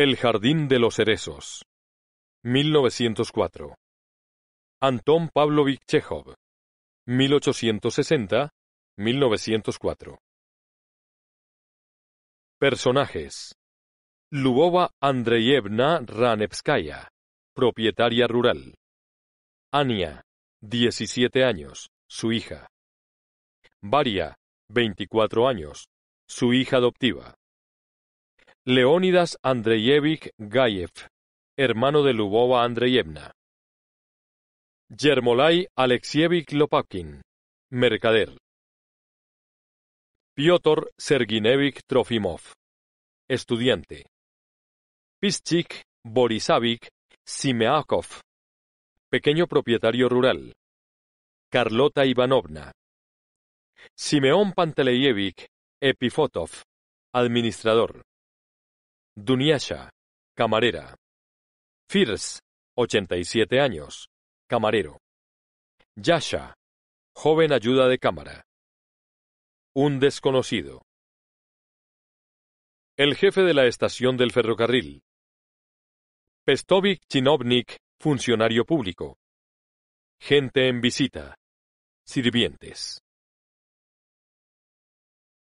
El Jardín de los Cerezos. 1904. Anton Pavlovich Chekhov. 1860-1904. Personajes. Lubova Andreyevna Ranevskaya, propietaria rural. Ania, 17 años, su hija. Varia, 24 años, su hija adoptiva. Leónidas Andreyevich Gayev, hermano de Lubova Andreyevna. Yermolai Alexievich Lopakin, mercader. Piotr Serginevich Trofimov, estudiante. Pischik Borisavich Simeakov, pequeño propietario rural. Carlota Ivanovna. Simeón Panteleyevich Epifotov, administrador. Dunyasha, camarera. Firs, 87 años, camarero. Yasha, joven ayuda de cámara. Un desconocido. El jefe de la estación del ferrocarril. Pestovic Chinovnik, funcionario público. Gente en visita. Sirvientes.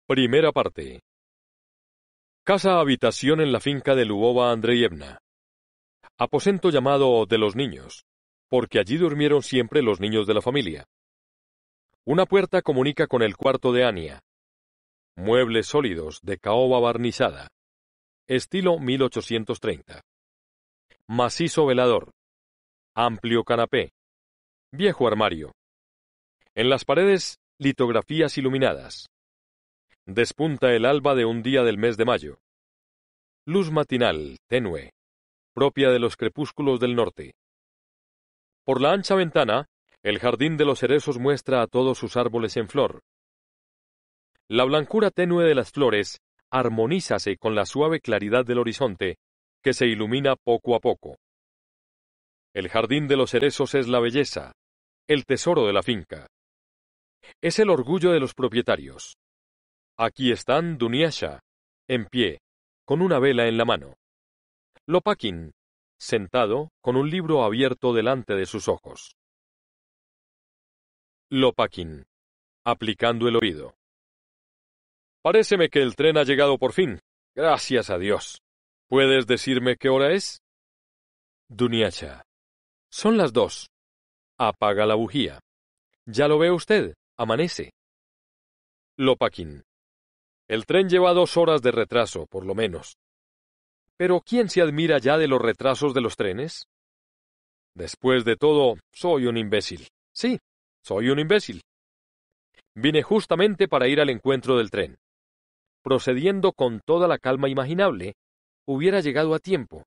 Primera parte. Casa-habitación en la finca de Lubova Andreyevna. Aposento llamado de los niños, porque allí durmieron siempre los niños de la familia. Una puerta comunica con el cuarto de Ania. Muebles sólidos de caoba barnizada. Estilo 1830. Macizo velador. Amplio canapé. Viejo armario. En las paredes, litografías iluminadas. Despunta el alba de un día del mes de mayo. Luz matinal, tenue, propia de los crepúsculos del norte. Por la ancha ventana, el jardín de los cerezos muestra a todos sus árboles en flor. La blancura tenue de las flores armonízase con la suave claridad del horizonte, que se ilumina poco a poco. El jardín de los cerezos es la belleza, el tesoro de la finca. Es el orgullo de los propietarios. Aquí están Dunyasha, en pie, con una vela en la mano. Lopakin, sentado, con un libro abierto delante de sus ojos. Lopakin, aplicando el oído. Paréceme que el tren ha llegado por fin. Gracias a Dios. ¿Puedes decirme qué hora es? Dunyasha. Son las dos. Apaga la bujía. Ya lo ve usted. Amanece. Lopakin. El tren lleva dos horas de retraso, por lo menos. Pero ¿quién se admira ya de los retrasos de los trenes? Después de todo, soy un imbécil. Sí, soy un imbécil. Vine justamente para ir al encuentro del tren. Procediendo con toda la calma imaginable, hubiera llegado a tiempo,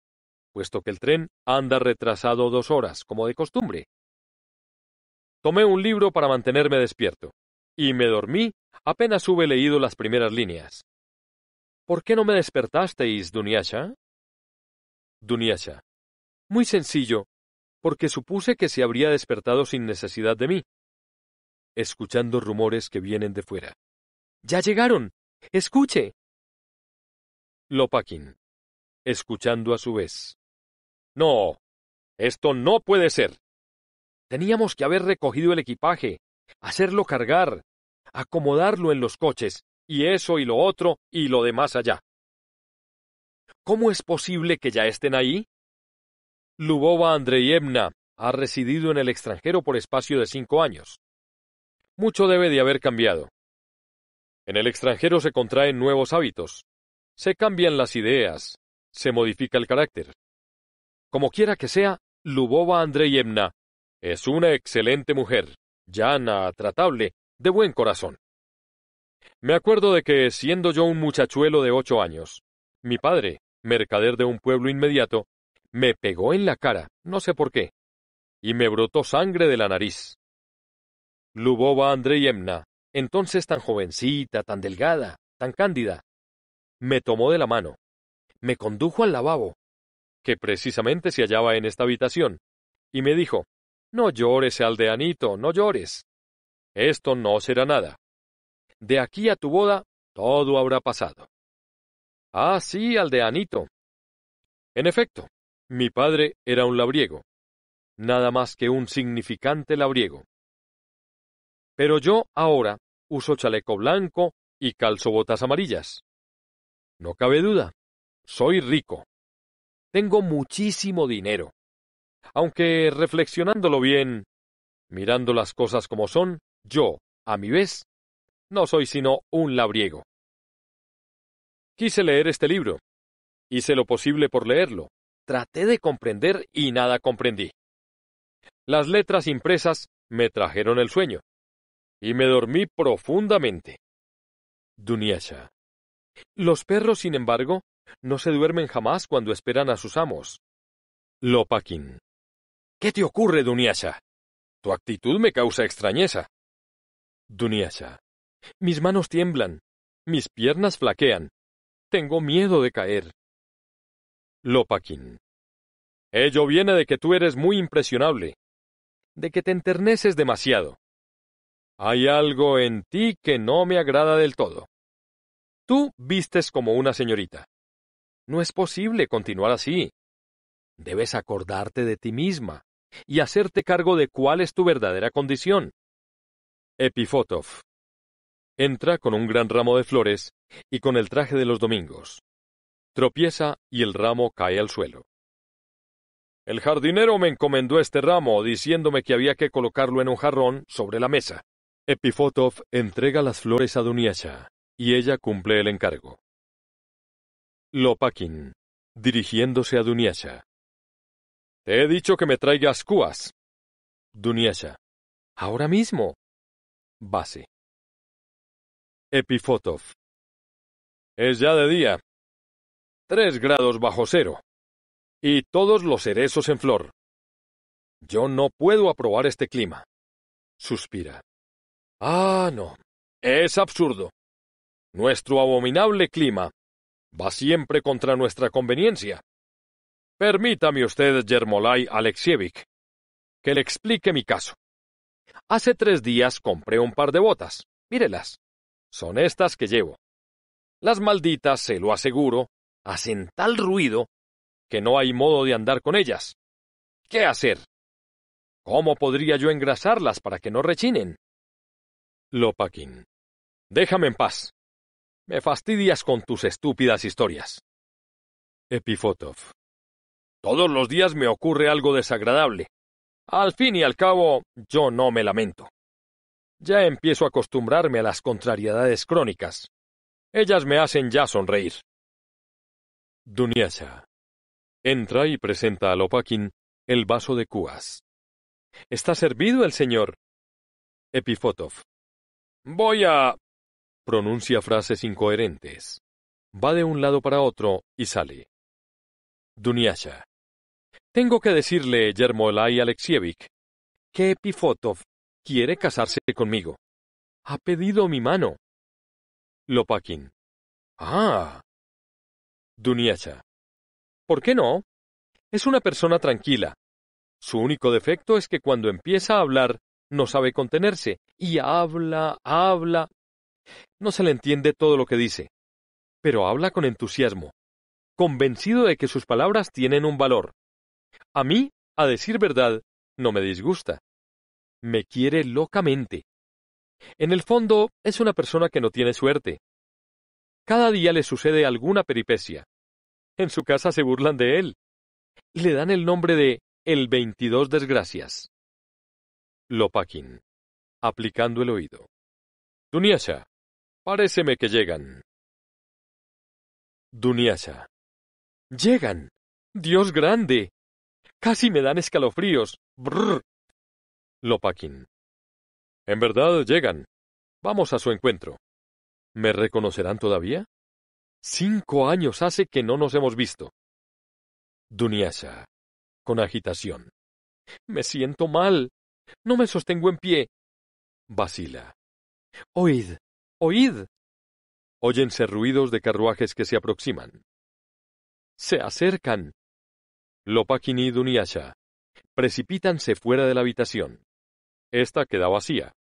puesto que el tren anda retrasado dos horas, como de costumbre. Tomé un libro para mantenerme despierto, y me dormí Apenas hube leído las primeras líneas. ¿Por qué no me despertasteis, Dunyasha? Dunyasha. Muy sencillo, porque supuse que se habría despertado sin necesidad de mí. Escuchando rumores que vienen de fuera. ¡Ya llegaron! ¡Escuche! Lopakin. Escuchando a su vez. No. Esto no puede ser. Teníamos que haber recogido el equipaje, hacerlo cargar, acomodarlo en los coches, y eso y lo otro y lo demás allá. ¿Cómo es posible que ya estén ahí? Lubova Andreyevna ha residido en el extranjero por espacio de cinco años. Mucho debe de haber cambiado. En el extranjero se contraen nuevos hábitos, se cambian las ideas, se modifica el carácter. Como quiera que sea, Lubova Andreyevna es una excelente mujer, llana, tratable, de buen corazón. Me acuerdo de que, siendo yo un muchachuelo de ocho años, mi padre, mercader de un pueblo inmediato, me pegó en la cara, no sé por qué, y me brotó sangre de la nariz. Lubova Andreyevna, entonces tan jovencita, tan delgada, tan cándida, me tomó de la mano, me condujo al lavabo, que precisamente se hallaba en esta habitación, y me dijo, No llores, aldeanito, no llores esto no será nada. De aquí a tu boda, todo habrá pasado. Ah, sí, aldeanito. En efecto, mi padre era un labriego, nada más que un significante labriego. Pero yo ahora uso chaleco blanco y calzo botas amarillas. No cabe duda, soy rico. Tengo muchísimo dinero. Aunque reflexionándolo bien, mirando las cosas como son, yo, a mi vez, no soy sino un labriego. Quise leer este libro. Hice lo posible por leerlo. Traté de comprender y nada comprendí. Las letras impresas me trajeron el sueño, y me dormí profundamente. Dunyasha. Los perros, sin embargo, no se duermen jamás cuando esperan a sus amos. Lopakin. ¿Qué te ocurre, Dunyasha? Tu actitud me causa extrañeza. Dunyasha. Mis manos tiemblan. Mis piernas flaquean. Tengo miedo de caer. Lopakin. Ello viene de que tú eres muy impresionable, de que te enterneces demasiado. Hay algo en ti que no me agrada del todo. Tú vistes como una señorita. No es posible continuar así. Debes acordarte de ti misma y hacerte cargo de cuál es tu verdadera condición. Epifotov. Entra con un gran ramo de flores y con el traje de los domingos. Tropieza y el ramo cae al suelo. El jardinero me encomendó este ramo, diciéndome que había que colocarlo en un jarrón sobre la mesa. Epifotov entrega las flores a Duniasha, y ella cumple el encargo. Lopakin, dirigiéndose a Duniasha. Te he dicho que me traigas cúas. Duniasha. Ahora mismo. Base. Epifotov. Es ya de día. Tres grados bajo cero. Y todos los cerezos en flor. Yo no puedo aprobar este clima. Suspira. Ah, no. Es absurdo. Nuestro abominable clima va siempre contra nuestra conveniencia. Permítame usted, Yermolai Alexievich, que le explique mi caso. Hace tres días compré un par de botas. Mírelas. Son estas que llevo. Las malditas, se lo aseguro, hacen tal ruido que no hay modo de andar con ellas. ¿Qué hacer? ¿Cómo podría yo engrasarlas para que no rechinen? Lopakin. Déjame en paz. Me fastidias con tus estúpidas historias. Epifotov. Todos los días me ocurre algo desagradable. Al fin y al cabo, yo no me lamento. Ya empiezo a acostumbrarme a las contrariedades crónicas. Ellas me hacen ya sonreír. Dunyasha. Entra y presenta a Lopakin el vaso de cuas. Está servido el señor. Epifotov. Voy a... Pronuncia frases incoherentes. Va de un lado para otro y sale. Dunyasha. Tengo que decirle, Yermolai Alexievich, que Epifotov quiere casarse conmigo. Ha pedido mi mano. Lopakin. Ah. Duniacha. ¿Por qué no? Es una persona tranquila. Su único defecto es que cuando empieza a hablar no sabe contenerse y habla, habla. No se le entiende todo lo que dice, pero habla con entusiasmo, convencido de que sus palabras tienen un valor. A mí, a decir verdad, no me disgusta. Me quiere locamente. En el fondo, es una persona que no tiene suerte. Cada día le sucede alguna peripecia. En su casa se burlan de él. Le dan el nombre de el 22 desgracias. Lopakin, aplicando el oído. Duniasha, paréceme que llegan. Duniasha. Llegan. Dios grande. Casi me dan escalofríos. Brrr. Lopakin. En verdad llegan. Vamos a su encuentro. ¿Me reconocerán todavía? Cinco años hace que no nos hemos visto. Dunyasha. con agitación. Me siento mal. No me sostengo en pie. Basila. Oíd, oíd. Óyense ruidos de carruajes que se aproximan. Se acercan. Lopakin y Dunyasha Precipítanse fuera de la habitación. Esta queda vacía.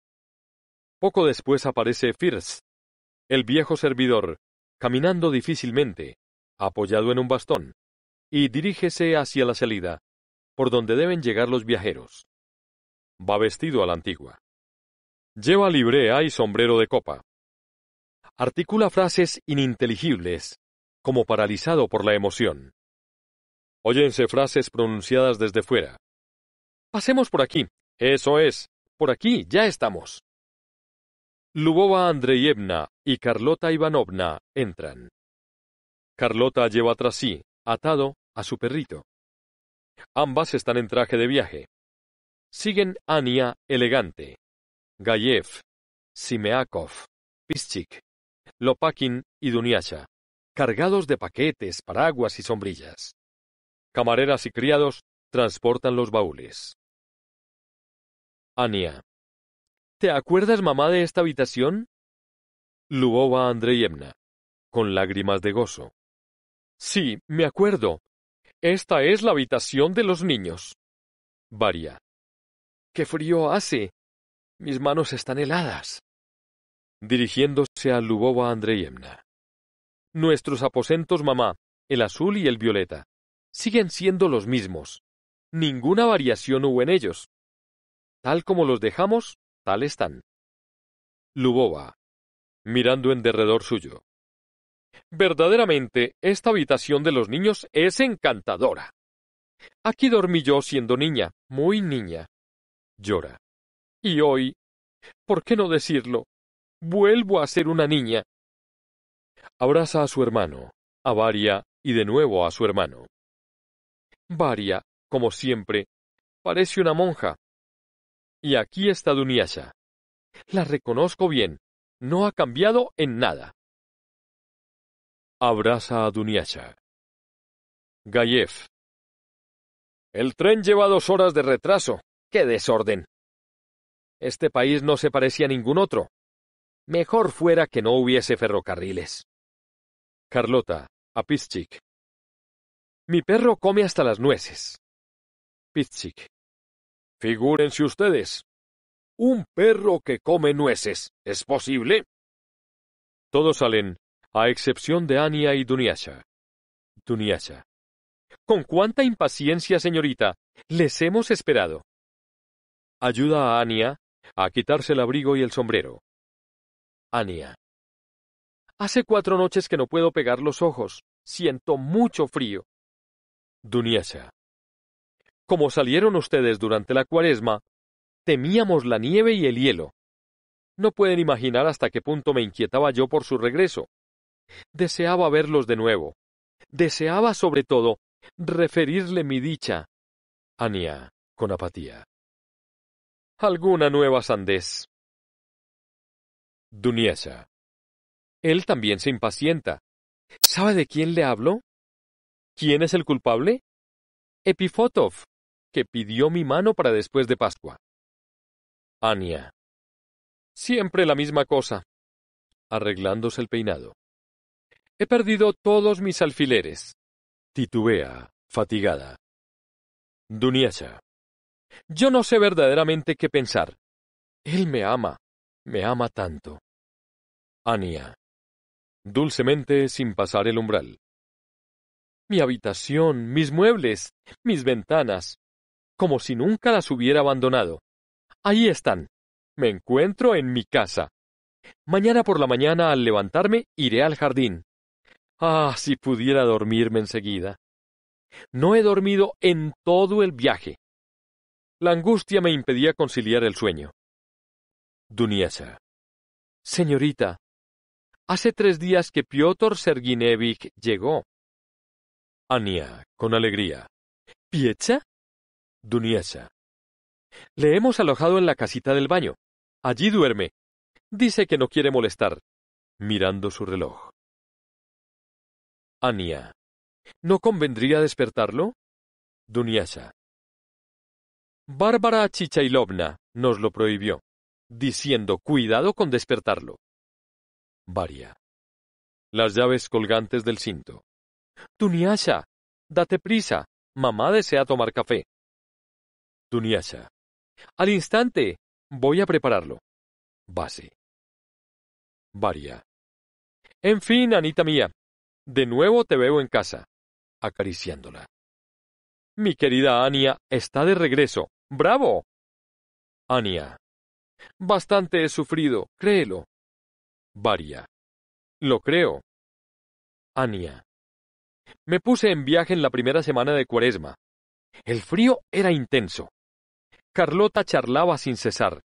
Poco después aparece First, el viejo servidor, caminando difícilmente, apoyado en un bastón, y dirígese hacia la salida, por donde deben llegar los viajeros. Va vestido a la antigua. Lleva librea y sombrero de copa. Articula frases ininteligibles, como paralizado por la emoción. Óyense frases pronunciadas desde fuera. Pasemos por aquí. Eso es. Por aquí, ya estamos. Lubova Andreyevna y Carlota Ivanovna entran. Carlota lleva tras sí, atado, a su perrito. Ambas están en traje de viaje. Siguen Ania elegante, Gayev, Simeakov, Pischik, Lopakin y Dunyasha. cargados de paquetes, paraguas y sombrillas camareras y criados transportan los baúles. Ania. ¿Te acuerdas, mamá, de esta habitación? Lubova Andreyevna, con lágrimas de gozo. Sí, me acuerdo. Esta es la habitación de los niños. Varia. ¡Qué frío hace! Mis manos están heladas. Dirigiéndose a Lubova Andreyevna. Nuestros aposentos, mamá, el azul y el violeta siguen siendo los mismos. Ninguna variación hubo en ellos. Tal como los dejamos, tal están. Lubova, mirando en derredor suyo. Verdaderamente, esta habitación de los niños es encantadora. Aquí dormí yo siendo niña, muy niña. Llora. Y hoy, ¿por qué no decirlo? Vuelvo a ser una niña. Abraza a su hermano, a Varia y de nuevo a su hermano. Varia, como siempre, parece una monja. Y aquí está Duniasha. La reconozco bien. No ha cambiado en nada. Abraza a Duniasha. Gayev. El tren lleva dos horas de retraso. ¡Qué desorden! Este país no se parecía a ningún otro. Mejor fuera que no hubiese ferrocarriles. Carlota, a Pichik. Mi perro come hasta las nueces. Pitsik. Figúrense ustedes. Un perro que come nueces. ¿Es posible? Todos salen, a excepción de Ania y Duniasha. Duniasha. Con cuánta impaciencia, señorita. Les hemos esperado. Ayuda a Ania a quitarse el abrigo y el sombrero. Ania. Hace cuatro noches que no puedo pegar los ojos. Siento mucho frío. Duniesa Como salieron ustedes durante la cuaresma, temíamos la nieve y el hielo. No pueden imaginar hasta qué punto me inquietaba yo por su regreso. Deseaba verlos de nuevo. Deseaba, sobre todo, referirle mi dicha. Ania, con apatía. Alguna nueva sandez. Duniesa. Él también se impacienta. ¿Sabe de quién le hablo? ¿Quién es el culpable? Epifotov, que pidió mi mano para después de Pascua. Ania. Siempre la misma cosa. Arreglándose el peinado. He perdido todos mis alfileres. Titubea, fatigada. Dunyasha. Yo no sé verdaderamente qué pensar. Él me ama. Me ama tanto. Ania. Dulcemente sin pasar el umbral mi habitación, mis muebles, mis ventanas, como si nunca las hubiera abandonado. Ahí están. Me encuentro en mi casa. Mañana por la mañana al levantarme iré al jardín. Ah, si pudiera dormirme enseguida. No he dormido en todo el viaje. La angustia me impedía conciliar el sueño. Duniesa. Señorita, hace tres días que Piotr Serginevich llegó. Ania, con alegría. ¿Piecha? Duniesa. Le hemos alojado en la casita del baño. Allí duerme. Dice que no quiere molestar. Mirando su reloj. Ania. ¿No convendría despertarlo? Duniasa. Bárbara Chichailovna nos lo prohibió, diciendo cuidado con despertarlo. Varia. Las llaves colgantes del cinto. Tuniasha, date prisa, mamá desea tomar café. Tuniasha, al instante, voy a prepararlo. Base. Varia. En fin, Anita mía, de nuevo te veo en casa. Acariciándola. Mi querida Ania está de regreso. ¡Bravo! Ania. Bastante he sufrido, créelo. Varia. Lo creo. Ania. Me puse en viaje en la primera semana de Cuaresma. El frío era intenso. Carlota charlaba sin cesar.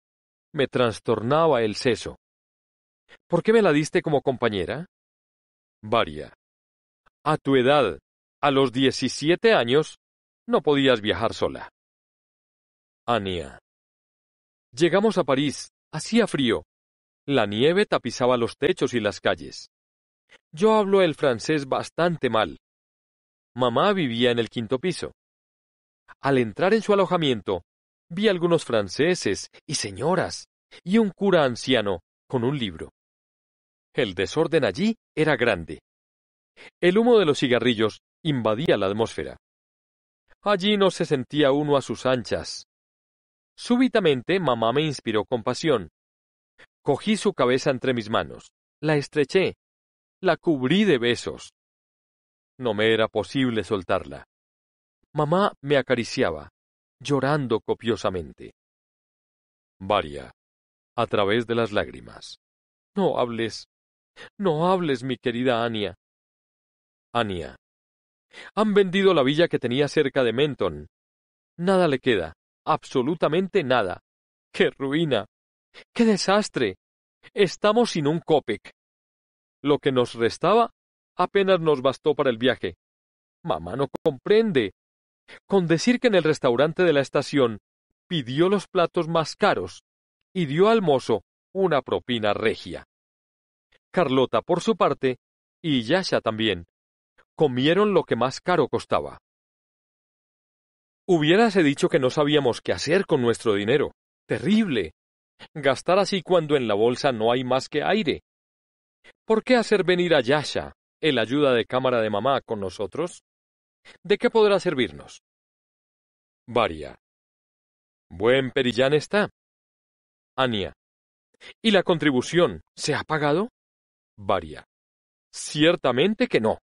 Me trastornaba el seso. ¿Por qué me la diste como compañera? Varia. A tu edad, a los 17 años, no podías viajar sola. Ania. Llegamos a París, hacía frío. La nieve tapizaba los techos y las calles. Yo hablo el francés bastante mal mamá vivía en el quinto piso. Al entrar en su alojamiento, vi algunos franceses y señoras, y un cura anciano con un libro. El desorden allí era grande. El humo de los cigarrillos invadía la atmósfera. Allí no se sentía uno a sus anchas. Súbitamente mamá me inspiró compasión. Cogí su cabeza entre mis manos, la estreché, la cubrí de besos. No me era posible soltarla. Mamá me acariciaba, llorando copiosamente. Varia, a través de las lágrimas. No hables. No hables, mi querida Ania. Ania. Han vendido la villa que tenía cerca de Menton. Nada le queda. Absolutamente nada. ¡Qué ruina! ¡Qué desastre! Estamos sin un Copec. Lo que nos restaba Apenas nos bastó para el viaje. Mamá no comprende. Con decir que en el restaurante de la estación pidió los platos más caros y dio al mozo una propina regia. Carlota, por su parte, y Yasha también, comieron lo que más caro costaba. Hubiérase dicho que no sabíamos qué hacer con nuestro dinero. Terrible. Gastar así cuando en la bolsa no hay más que aire. ¿Por qué hacer venir a Yasha, el ayuda de cámara de mamá con nosotros? ¿De qué podrá servirnos? Varia. Buen perillán está. Ania. ¿Y la contribución se ha pagado? Varia. Ciertamente que no.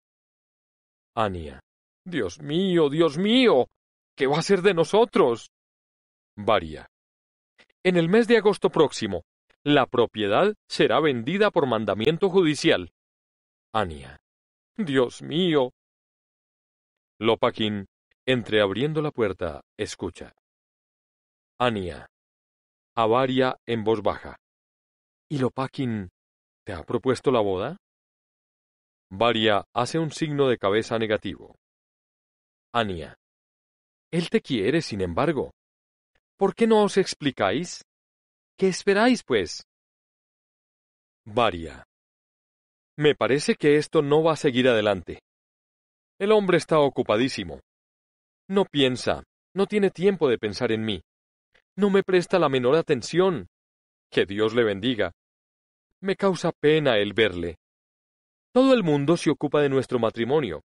Ania. Dios mío, Dios mío. ¿Qué va a ser de nosotros? Varia. En el mes de agosto próximo, la propiedad será vendida por mandamiento judicial. Ania. Dios mío. Lopakin, entreabriendo la puerta, escucha. Ania. Varia en voz baja. ¿Y Lopakin te ha propuesto la boda? Varia hace un signo de cabeza negativo. Ania. Él te quiere, sin embargo. ¿Por qué no os explicáis? ¿Qué esperáis, pues? Varia. Me parece que esto no va a seguir adelante. El hombre está ocupadísimo. No piensa, no tiene tiempo de pensar en mí. No me presta la menor atención. Que Dios le bendiga. Me causa pena el verle. Todo el mundo se ocupa de nuestro matrimonio.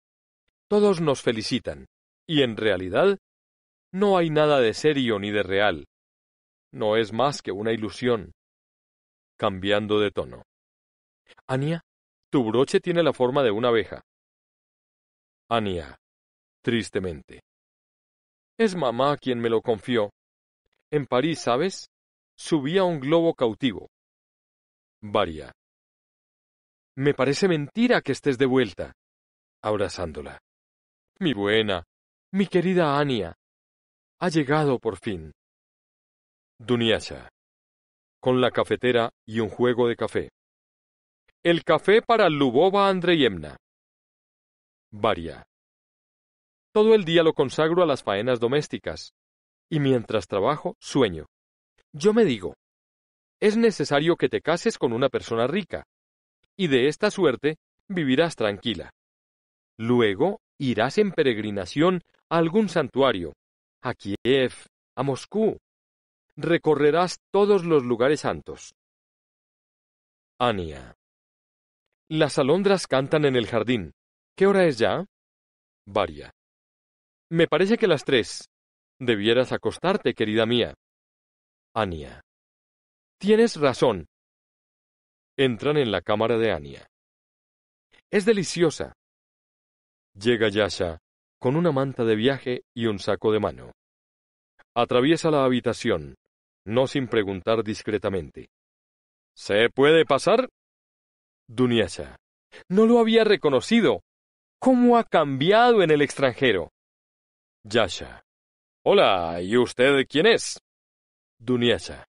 Todos nos felicitan. Y en realidad, no hay nada de serio ni de real. No es más que una ilusión. Cambiando de tono. Ania, tu broche tiene la forma de una abeja. Ania, tristemente. Es mamá quien me lo confió. En París, ¿sabes? Subía un globo cautivo. Varia. Me parece mentira que estés de vuelta. Abrazándola. Mi buena, mi querida Ania. Ha llegado por fin. Duniasha. Con la cafetera y un juego de café. El café para Lubova Andreyevna. Varia. Todo el día lo consagro a las faenas domésticas, y mientras trabajo, sueño. Yo me digo, es necesario que te cases con una persona rica, y de esta suerte vivirás tranquila. Luego irás en peregrinación a algún santuario, a Kiev, a Moscú. Recorrerás todos los lugares santos. Ania. Las alondras cantan en el jardín. ¿Qué hora es ya? Varia. Me parece que las tres. Debieras acostarte, querida mía. Ania. Tienes razón. Entran en la cámara de Ania. Es deliciosa. Llega Yasha con una manta de viaje y un saco de mano. Atraviesa la habitación, no sin preguntar discretamente. ¿Se puede pasar? Dunyasha. No lo había reconocido. ¿Cómo ha cambiado en el extranjero? Yasha. Hola, ¿y usted quién es? Dunyasha.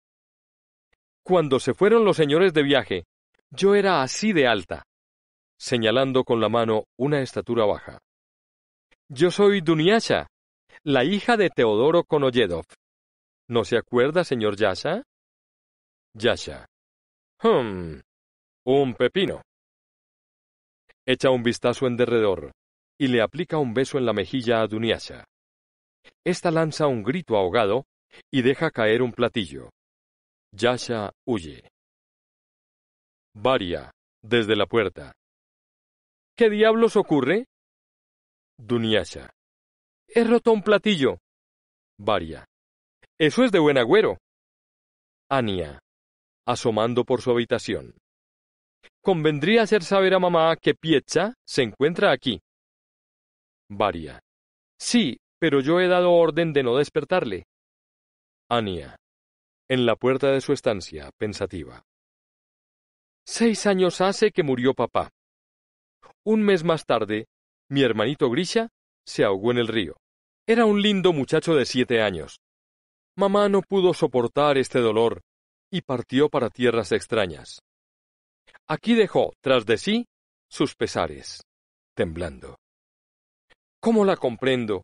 Cuando se fueron los señores de viaje, yo era así de alta, señalando con la mano una estatura baja. Yo soy Dunyasha, la hija de Teodoro Konoyedov. ¿No se acuerda, señor Yasha? Yasha. Hmm. Un pepino. Echa un vistazo en derredor y le aplica un beso en la mejilla a Duniasha. Esta lanza un grito ahogado y deja caer un platillo. Yasha huye. Varia, desde la puerta. ¿Qué diablos ocurre? Duniasha. He roto un platillo. Varia. Eso es de buen agüero. Ania, asomando por su habitación. Convendría hacer saber a mamá que Pietcha se encuentra aquí. Varia. Sí, pero yo he dado orden de no despertarle. Ania. En la puerta de su estancia, pensativa. Seis años hace que murió papá. Un mes más tarde, mi hermanito Grisha se ahogó en el río. Era un lindo muchacho de siete años. Mamá no pudo soportar este dolor y partió para tierras extrañas. Aquí dejó tras de sí sus pesares, temblando. ¿Cómo la comprendo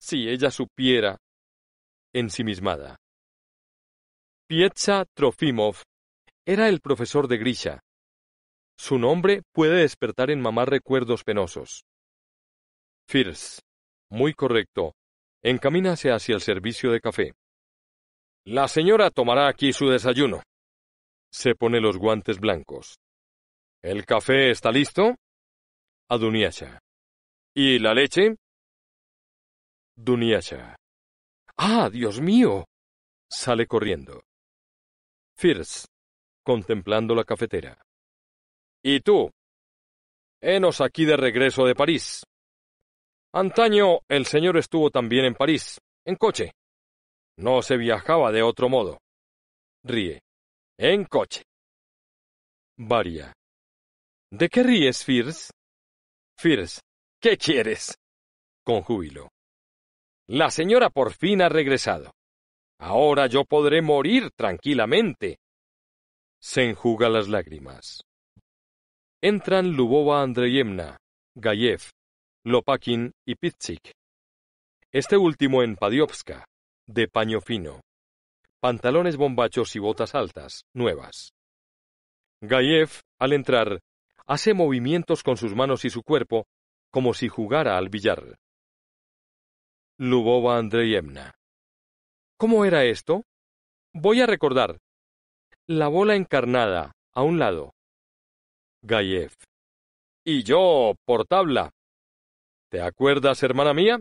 si ella supiera ensimismada? Pietza Trofimov era el profesor de Grisha. Su nombre puede despertar en mamá recuerdos penosos. Firs, muy correcto, encamínase hacia el servicio de café. La señora tomará aquí su desayuno. Se pone los guantes blancos. ¿El café está listo? A duniacha». ¿Y la leche? «Duniacha». ¡Ah, Dios mío! Sale corriendo. Fierce, contemplando la cafetera. ¿Y tú? Henos aquí de regreso de París. Antaño el señor estuvo también en París, en coche. No se viajaba de otro modo. Ríe. En coche. Varia. ¿De qué ríes, Firs? Fierce, ¿qué quieres? Con júbilo. La señora por fin ha regresado. Ahora yo podré morir tranquilamente. Se enjuga las lágrimas. Entran Lubova Andreyevna, Gayev, Lopakin y Pitsik. Este último en Padiovska, de paño fino. Pantalones bombachos y botas altas, nuevas. Gayev, al entrar, Hace movimientos con sus manos y su cuerpo, como si jugara al billar. Lubova Andreyevna. ¿Cómo era esto? Voy a recordar. La bola encarnada, a un lado. Gayev. Y yo, por tabla. ¿Te acuerdas, hermana mía?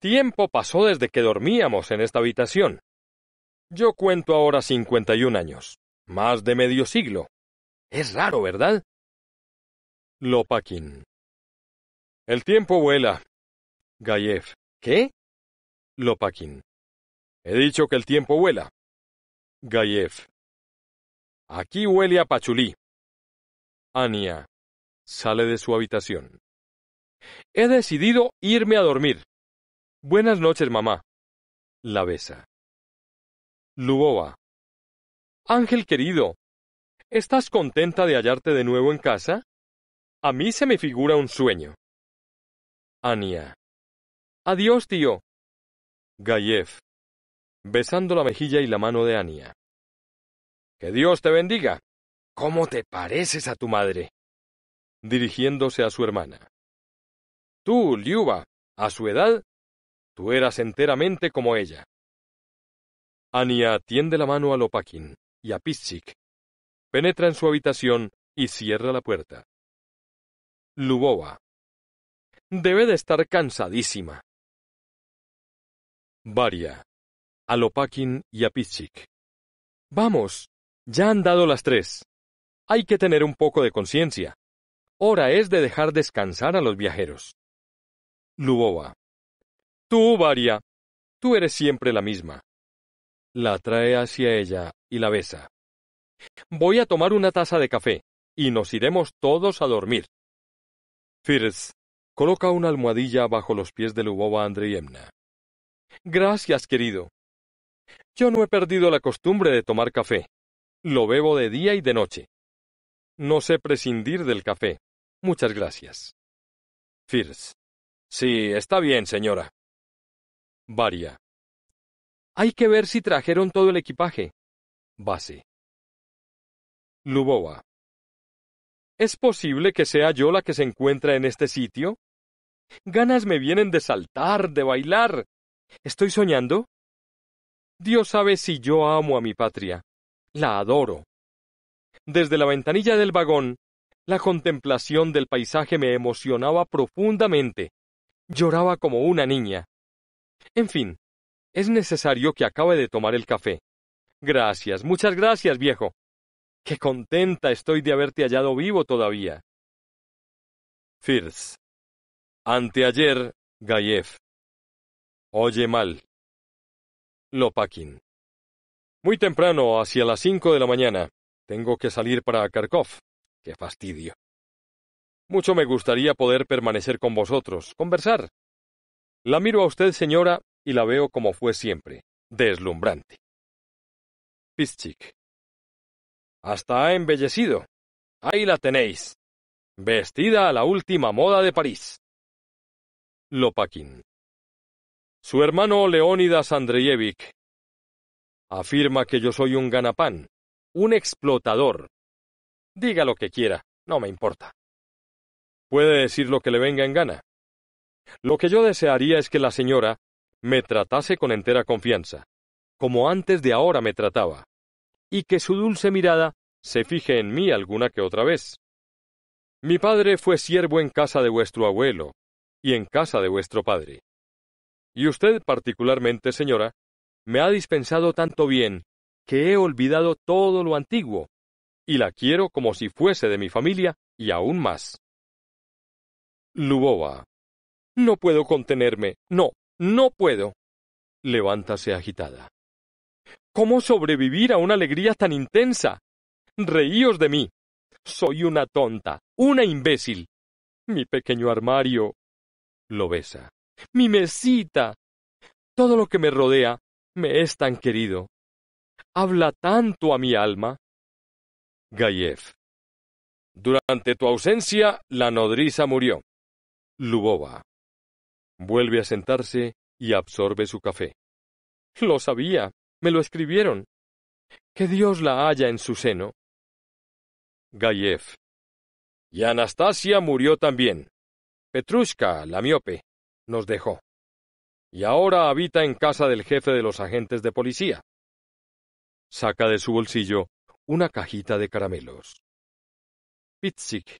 Tiempo pasó desde que dormíamos en esta habitación. Yo cuento ahora 51 años, más de medio siglo. Es raro, ¿verdad? Lopakin. El tiempo vuela. Gayev. ¿Qué? Lopakin. He dicho que el tiempo vuela. Gayev. Aquí huele a pachulí. Ania. Sale de su habitación. He decidido irme a dormir. Buenas noches, mamá. La besa. Lubova. Ángel querido, ¿Estás contenta de hallarte de nuevo en casa? A mí se me figura un sueño. Ania. Adiós, tío. Gayev. Besando la mejilla y la mano de Ania. Que Dios te bendiga. ¿Cómo te pareces a tu madre? Dirigiéndose a su hermana. Tú, Liuba, a su edad, tú eras enteramente como ella. Ania tiende la mano a Lopakin y a penetra en su habitación y cierra la puerta. Luboa Debe de estar cansadísima. Varia. A y a Pichik. Vamos, ya han dado las tres. Hay que tener un poco de conciencia. Hora es de dejar descansar a los viajeros. Luboa Tú, Varia. Tú eres siempre la misma. La atrae hacia ella y la besa. Voy a tomar una taza de café, y nos iremos todos a dormir. Firs, coloca una almohadilla bajo los pies de Lubova Andreyevna. Gracias, querido. Yo no he perdido la costumbre de tomar café. Lo bebo de día y de noche. No sé prescindir del café. Muchas gracias. Firs, Sí, está bien, señora. Varia. Hay que ver si trajeron todo el equipaje. Base luboa ¿Es posible que sea yo la que se encuentra en este sitio? Ganas me vienen de saltar, de bailar. ¿Estoy soñando? Dios sabe si yo amo a mi patria. La adoro. Desde la ventanilla del vagón, la contemplación del paisaje me emocionaba profundamente. Lloraba como una niña. En fin, es necesario que acabe de tomar el café. Gracias, muchas gracias, viejo qué contenta estoy de haberte hallado vivo todavía. Firs. Anteayer, Gayev. Oye mal. Lopakin. Muy temprano, hacia las cinco de la mañana, tengo que salir para Kharkov. Qué fastidio. Mucho me gustaría poder permanecer con vosotros, conversar. La miro a usted, señora, y la veo como fue siempre, deslumbrante. Pischik. Hasta ha embellecido. Ahí la tenéis. Vestida a la última moda de París. Lopakin. Su hermano Leónidas Andreyevich afirma que yo soy un ganapán, un explotador. Diga lo que quiera, no me importa. Puede decir lo que le venga en gana. Lo que yo desearía es que la señora me tratase con entera confianza, como antes de ahora me trataba y que su dulce mirada se fije en mí alguna que otra vez. Mi padre fue siervo en casa de vuestro abuelo y en casa de vuestro padre. Y usted particularmente, señora, me ha dispensado tanto bien que he olvidado todo lo antiguo, y la quiero como si fuese de mi familia y aún más. Lubova. No puedo contenerme, no, no puedo. Levántase agitada. ¿Cómo sobrevivir a una alegría tan intensa? Reíos de mí. Soy una tonta, una imbécil. Mi pequeño armario. Lo besa. Mi mesita. Todo lo que me rodea me es tan querido. Habla tanto a mi alma. Gayev. Durante tu ausencia, la nodriza murió. Lubova. Vuelve a sentarse y absorbe su café. Lo sabía. Me lo escribieron. Que Dios la haya en su seno. Gayev. Y Anastasia murió también. Petrushka, la miope, nos dejó. Y ahora habita en casa del jefe de los agentes de policía. Saca de su bolsillo una cajita de caramelos. Pitsik.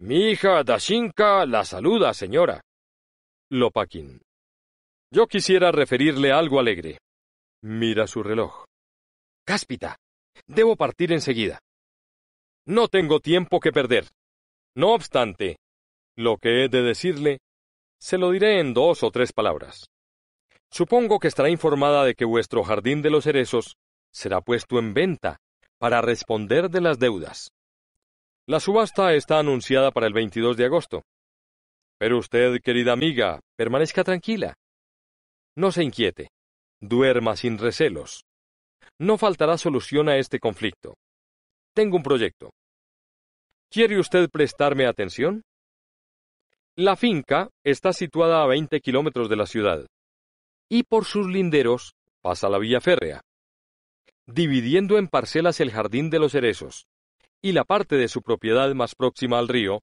Mi hija Dashinka la saluda, señora. Lopakin. Yo quisiera referirle algo alegre. Mira su reloj. Cáspita. Debo partir enseguida. No tengo tiempo que perder. No obstante, lo que he de decirle, se lo diré en dos o tres palabras. Supongo que estará informada de que vuestro jardín de los cerezos será puesto en venta para responder de las deudas. La subasta está anunciada para el 22 de agosto. Pero usted, querida amiga, permanezca tranquila. No se inquiete. Duerma sin recelos. No faltará solución a este conflicto. Tengo un proyecto. ¿Quiere usted prestarme atención? La finca está situada a 20 kilómetros de la ciudad y por sus linderos pasa la vía férrea, dividiendo en parcelas el jardín de los cerezos y la parte de su propiedad más próxima al río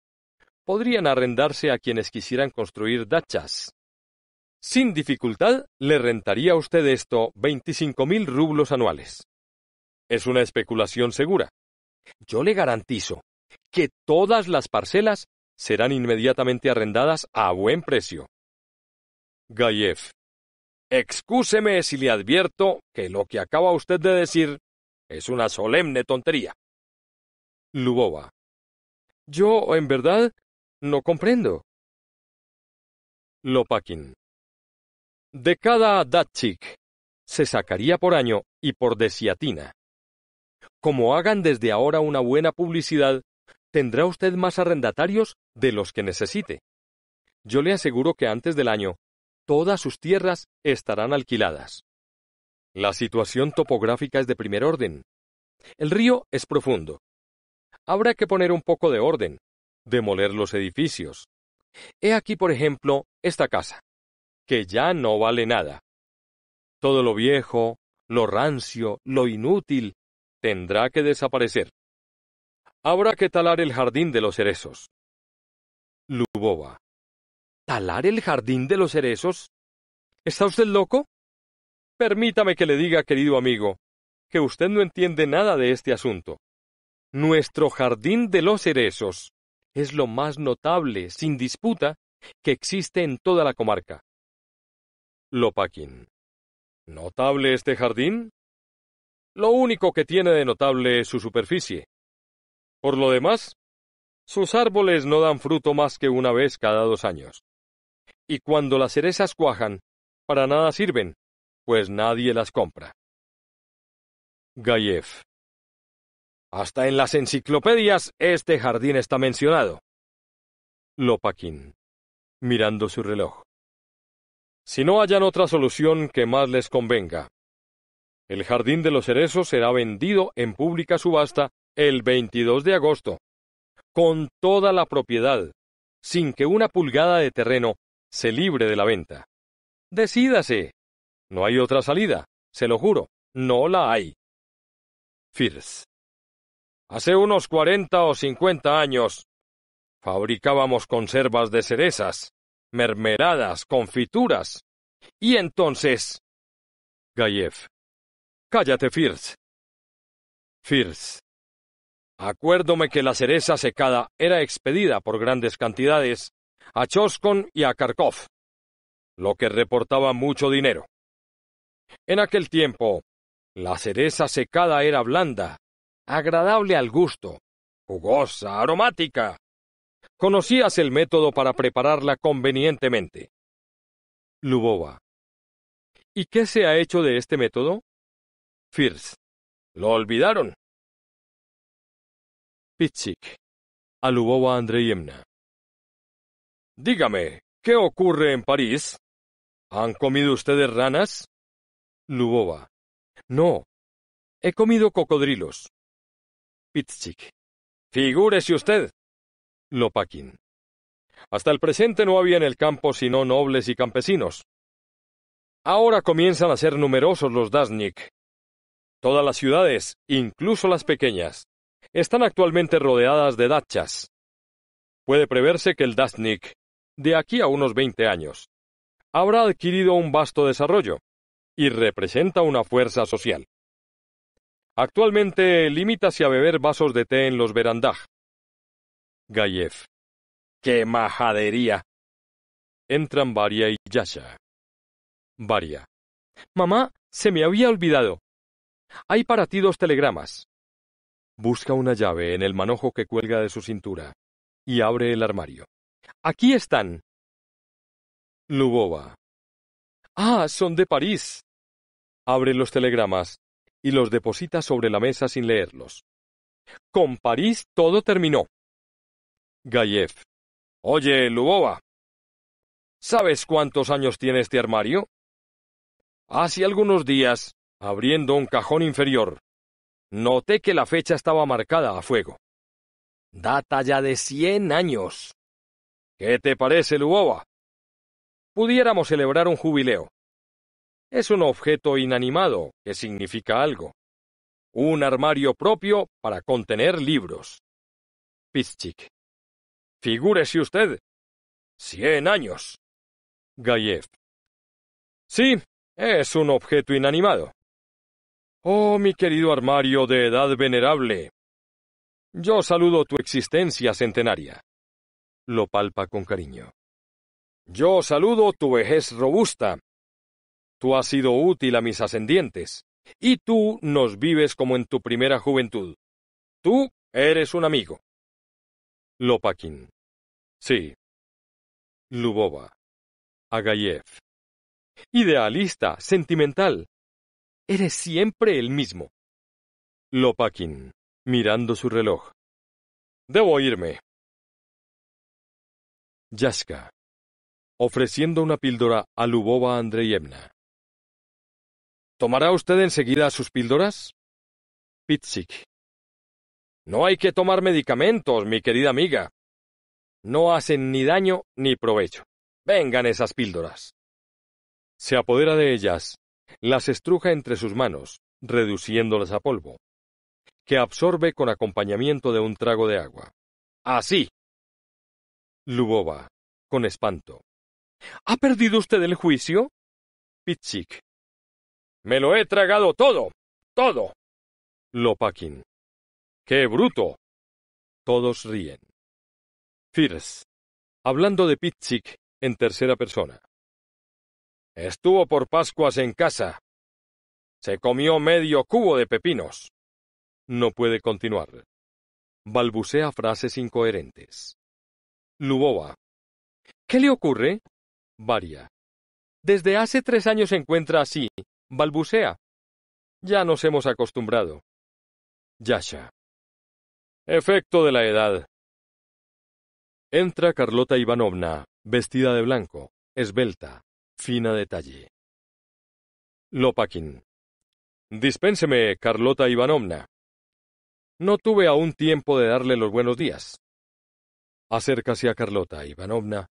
podrían arrendarse a quienes quisieran construir dachas. Sin dificultad, le rentaría a usted esto 25.000 rublos anuales. Es una especulación segura. Yo le garantizo que todas las parcelas serán inmediatamente arrendadas a buen precio. Gayev. Excúseme si le advierto que lo que acaba usted de decir es una solemne tontería. Lubova. Yo, en verdad, no comprendo. Lopakin. De cada datchik se sacaría por año y por desiatina. Como hagan desde ahora una buena publicidad, tendrá usted más arrendatarios de los que necesite. Yo le aseguro que antes del año, todas sus tierras estarán alquiladas. La situación topográfica es de primer orden. El río es profundo. Habrá que poner un poco de orden, demoler los edificios. He aquí, por ejemplo, esta casa que ya no vale nada. Todo lo viejo, lo rancio, lo inútil, tendrá que desaparecer. Habrá que talar el jardín de los cerezos. Lubova. ¿Talar el jardín de los cerezos? ¿Está usted loco? Permítame que le diga, querido amigo, que usted no entiende nada de este asunto. Nuestro jardín de los cerezos es lo más notable, sin disputa, que existe en toda la comarca. Lopakin. ¿Notable este jardín? Lo único que tiene de notable es su superficie. Por lo demás, sus árboles no dan fruto más que una vez cada dos años. Y cuando las cerezas cuajan, para nada sirven, pues nadie las compra. Gayev. Hasta en las enciclopedias este jardín está mencionado. Lopakin, mirando su reloj si no hayan otra solución que más les convenga. El jardín de los cerezos será vendido en pública subasta el 22 de agosto, con toda la propiedad, sin que una pulgada de terreno se libre de la venta. Decídase. No hay otra salida, se lo juro, no la hay. Firs. Hace unos cuarenta o cincuenta años fabricábamos conservas de cerezas mermeladas, confituras. Y entonces... Gayev. Cállate, Firs. Firs. Acuérdome que la cereza secada era expedida por grandes cantidades a Choscon y a Kharkov, lo que reportaba mucho dinero. En aquel tiempo, la cereza secada era blanda, agradable al gusto, jugosa, aromática, Conocías el método para prepararla convenientemente. Lubova. ¿Y qué se ha hecho de este método? Firs. Lo olvidaron. Pitsik. A Lubova Dígame, ¿qué ocurre en París? ¿Han comido ustedes ranas? Lubova. No. He comido cocodrilos. Pitsik. Figúrese usted. Lopakin. Hasta el presente no había en el campo sino nobles y campesinos. Ahora comienzan a ser numerosos los Dasnik. Todas las ciudades, incluso las pequeñas, están actualmente rodeadas de dachas. Puede preverse que el Dasnik, de aquí a unos 20 años, habrá adquirido un vasto desarrollo y representa una fuerza social. Actualmente limítase a beber vasos de té en los verandaj, Gayev. ¡Qué majadería! Entran Varia y Yasha. Varia. Mamá, se me había olvidado. Hay para ti dos telegramas. Busca una llave en el manojo que cuelga de su cintura y abre el armario. Aquí están. Lubova. Ah, son de París. Abre los telegramas y los deposita sobre la mesa sin leerlos. Con París todo terminó. Gayev. Oye, Lubova. ¿Sabes cuántos años tiene este armario? Hace algunos días, abriendo un cajón inferior, noté que la fecha estaba marcada a fuego. Data ya de cien años. ¿Qué te parece, Lubova? Pudiéramos celebrar un jubileo. Es un objeto inanimado que significa algo. Un armario propio para contener libros. Pischik. Figúrese usted. Cien años. Gayev. Sí, es un objeto inanimado. Oh, mi querido armario de edad venerable. Yo saludo tu existencia centenaria. Lo palpa con cariño. Yo saludo tu vejez robusta. Tú has sido útil a mis ascendientes, y tú nos vives como en tu primera juventud. Tú eres un amigo. Lopakin. Sí. Lubova. Agayev. Idealista, sentimental. Eres siempre el mismo. Lopakin, mirando su reloj. Debo irme. Yaska, ofreciendo una píldora a Lubova Andreyevna. ¿Tomará usted enseguida sus píldoras? Pitsik, no hay que tomar medicamentos, mi querida amiga. No hacen ni daño ni provecho. Vengan esas píldoras. Se apodera de ellas, las estruja entre sus manos, reduciéndolas a polvo, que absorbe con acompañamiento de un trago de agua. Así. Lubova, con espanto. ¿Ha perdido usted el juicio? Pitsik. Me lo he tragado todo. Todo. Lopakin. ¡Qué bruto! Todos ríen. Fierce. Hablando de Pitsik en tercera persona. Estuvo por Pascuas en casa. Se comió medio cubo de pepinos. No puede continuar. Balbucea frases incoherentes. luboa ¿Qué le ocurre? Varia. Desde hace tres años se encuentra así. Balbucea. Ya nos hemos acostumbrado. Yasha. Efecto de la edad. Entra Carlota Ivanovna, vestida de blanco, esbelta, fina de talle. Lopakin. Dispénseme, Carlota Ivanovna. No tuve aún tiempo de darle los buenos días. Acércase a Carlota Ivanovna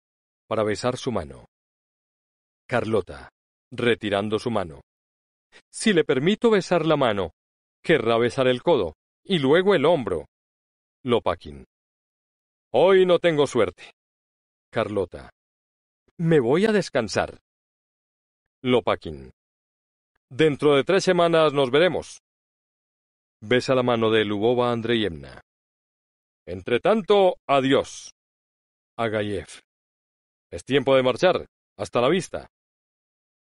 para besar su mano. Carlota, retirando su mano. Si le permito besar la mano, querrá besar el codo y luego el hombro. Lopakin. Hoy no tengo suerte. Carlota. Me voy a descansar. Lopakin. Dentro de tres semanas nos veremos. Besa la mano de Lubova Andreyevna. Entre tanto, adiós. Agayev. Es tiempo de marchar. Hasta la vista.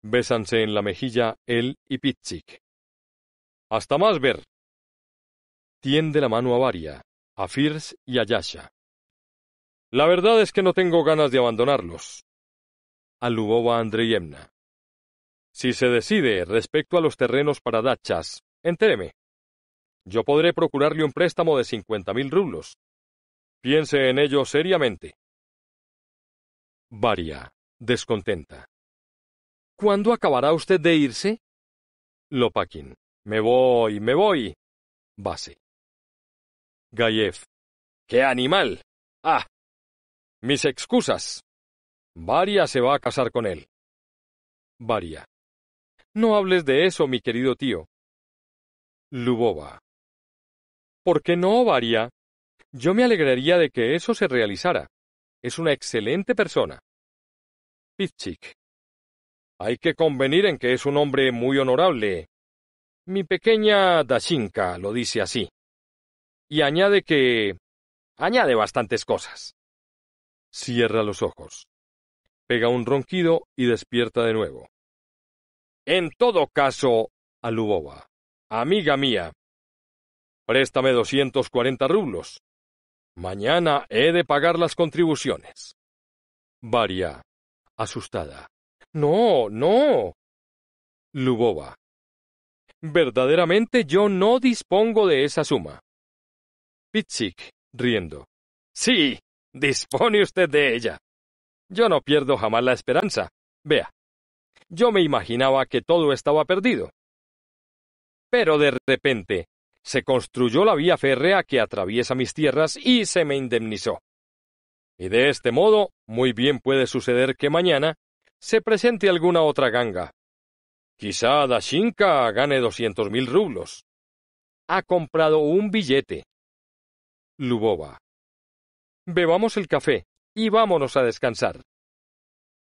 Bésanse en la mejilla él y Pitsik. Hasta más ver. Tiende la mano a Varia a y a Yasha. La verdad es que no tengo ganas de abandonarlos. A Lubova Andreyevna. Si se decide respecto a los terrenos para dachas, entéreme. Yo podré procurarle un préstamo de cincuenta mil rublos. Piense en ello seriamente. Varia, descontenta. ¿Cuándo acabará usted de irse? Lopakin. Me voy, me voy. Base. Gayev. ¡Qué animal! ¡Ah! Mis excusas. Varia se va a casar con él. Varia. No hables de eso, mi querido tío. Lubova. ¿Por qué no, Varia? Yo me alegraría de que eso se realizara. Es una excelente persona. Pitchik. Hay que convenir en que es un hombre muy honorable. Mi pequeña Dashinka lo dice así y añade que... añade bastantes cosas. Cierra los ojos. Pega un ronquido y despierta de nuevo. En todo caso, a amiga mía, préstame 240 rublos. Mañana he de pagar las contribuciones. Varia, asustada. No, no. Lubova. Verdaderamente yo no dispongo de esa suma riendo. Sí, dispone usted de ella. Yo no pierdo jamás la esperanza. Vea. Yo me imaginaba que todo estaba perdido. Pero de repente, se construyó la vía férrea que atraviesa mis tierras y se me indemnizó. Y de este modo, muy bien puede suceder que mañana se presente alguna otra ganga. Quizá Dashinka gane doscientos mil rublos. Ha comprado un billete, Lubova. Bebamos el café y vámonos a descansar.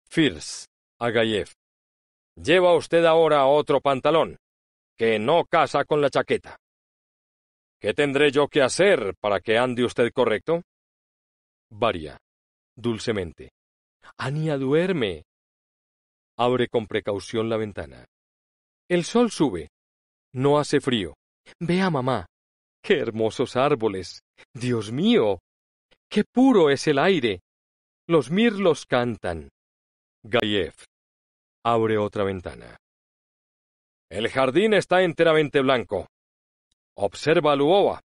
Firs, Agayev. Lleva usted ahora otro pantalón, que no casa con la chaqueta. ¿Qué tendré yo que hacer para que ande usted correcto? Varia, dulcemente. Ania duerme. Abre con precaución la ventana. El sol sube. No hace frío. Vea, mamá. Qué hermosos árboles. Dios mío, qué puro es el aire. Los mirlos cantan. Gayev abre otra ventana. El jardín está enteramente blanco. Observa Luova.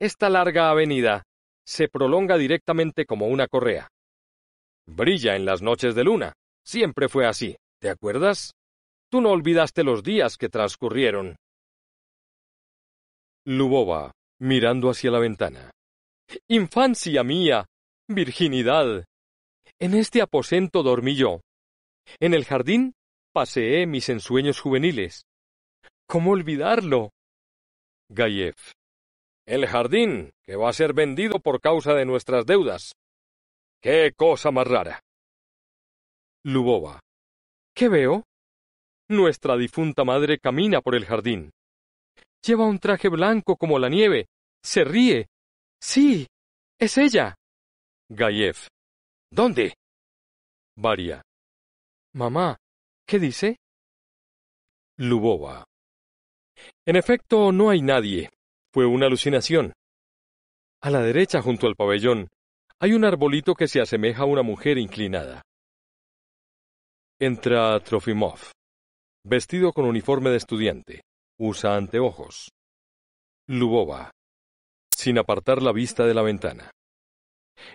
Esta larga avenida se prolonga directamente como una correa. Brilla en las noches de luna. Siempre fue así, ¿te acuerdas? Tú no olvidaste los días que transcurrieron. Lubova mirando hacia la ventana. Infancia mía, virginidad. En este aposento dormí yo. En el jardín paseé mis ensueños juveniles. ¿Cómo olvidarlo? Gayev. El jardín, que va a ser vendido por causa de nuestras deudas. ¡Qué cosa más rara! Lubova. ¿Qué veo? Nuestra difunta madre camina por el jardín. Lleva un traje blanco como la nieve. Se ríe. Sí, es ella. Gayev. ¿Dónde? Varia. Mamá, ¿qué dice? Lubova. En efecto, no hay nadie. Fue una alucinación. A la derecha, junto al pabellón, hay un arbolito que se asemeja a una mujer inclinada. Entra Trofimov, vestido con uniforme de estudiante. Usa anteojos. Lubova. Sin apartar la vista de la ventana.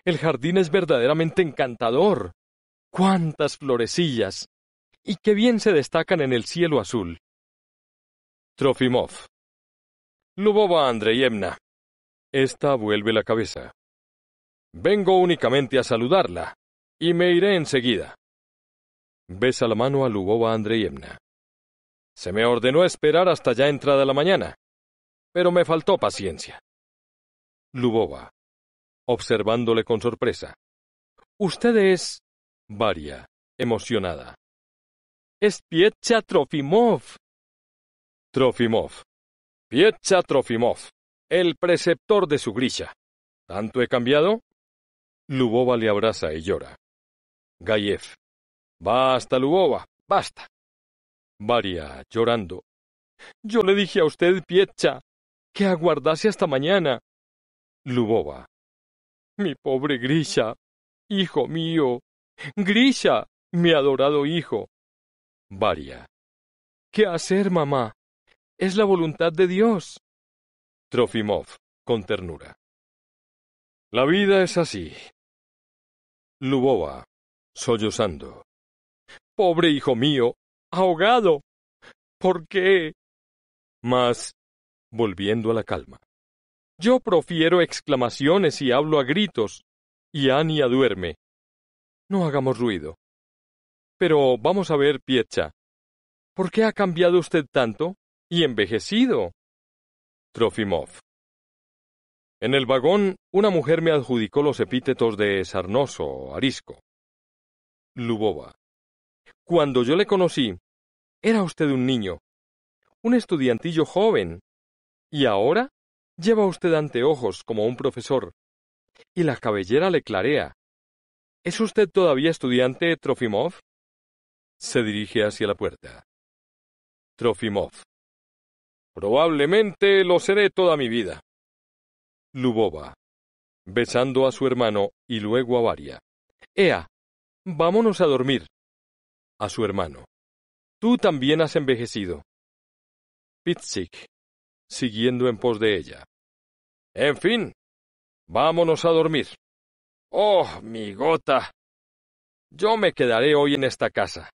El jardín es verdaderamente encantador. ¡Cuántas florecillas! Y qué bien se destacan en el cielo azul. Trofimov. Lubova Andreyevna. Esta vuelve la cabeza. Vengo únicamente a saludarla, y me iré enseguida. Besa la mano a Lubova Andreyevna. Se me ordenó esperar hasta ya entrada la mañana, pero me faltó paciencia. Lubova, observándole con sorpresa. Usted es... varia, emocionada. Es Pietcha Trofimov. Trofimov. Pietcha Trofimov, el preceptor de su grilla. ¿Tanto he cambiado? Lubova le abraza y llora. Gayev. Basta, Lubova, basta. Varia, llorando. Yo le dije a usted, Pietcha, que aguardase hasta mañana. Lubova. Mi pobre Grisha, hijo mío. Grisha, mi adorado hijo. Varia. ¿Qué hacer, mamá? Es la voluntad de Dios. Trofimov, con ternura. La vida es así. Lubova, sollozando. Pobre hijo mío, ahogado. ¿Por qué? Mas, volviendo a la calma. Yo profiero exclamaciones y hablo a gritos, y Ania duerme. No hagamos ruido. Pero vamos a ver, Piecha. ¿Por qué ha cambiado usted tanto y envejecido? Trofimov. En el vagón, una mujer me adjudicó los epítetos de sarnoso, arisco, Lubova. Cuando yo le conocí, era usted un niño, un estudiantillo joven, y ahora lleva usted anteojos como un profesor, y la cabellera le clarea. ¿Es usted todavía estudiante, Trofimov? Se dirige hacia la puerta. Trofimov. Probablemente lo seré toda mi vida. Lubova. Besando a su hermano y luego a Varia. Ea, vámonos a dormir a su hermano. Tú también has envejecido. Pitsik, siguiendo en pos de ella. En fin, vámonos a dormir. Oh, mi gota. Yo me quedaré hoy en esta casa.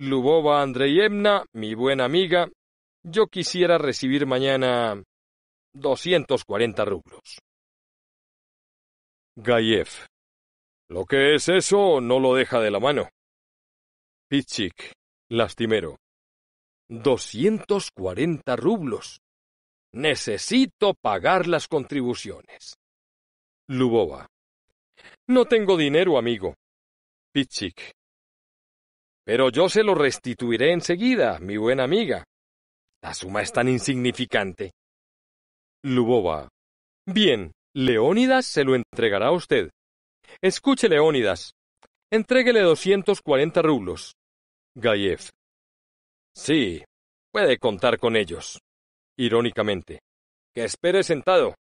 Lubova Andreyevna, mi buena amiga, yo quisiera recibir mañana 240 rublos. Gayev. Lo que es eso no lo deja de la mano. Pichik. lastimero. 240 rublos. Necesito pagar las contribuciones. Lubova. No tengo dinero, amigo. Pichik. Pero yo se lo restituiré enseguida, mi buena amiga. La suma es tan insignificante. Lubova. Bien, Leónidas se lo entregará a usted. Escuche, Leónidas. Entréguele 240 rublos. Gayev. Sí, puede contar con ellos. Irónicamente. Que espere sentado.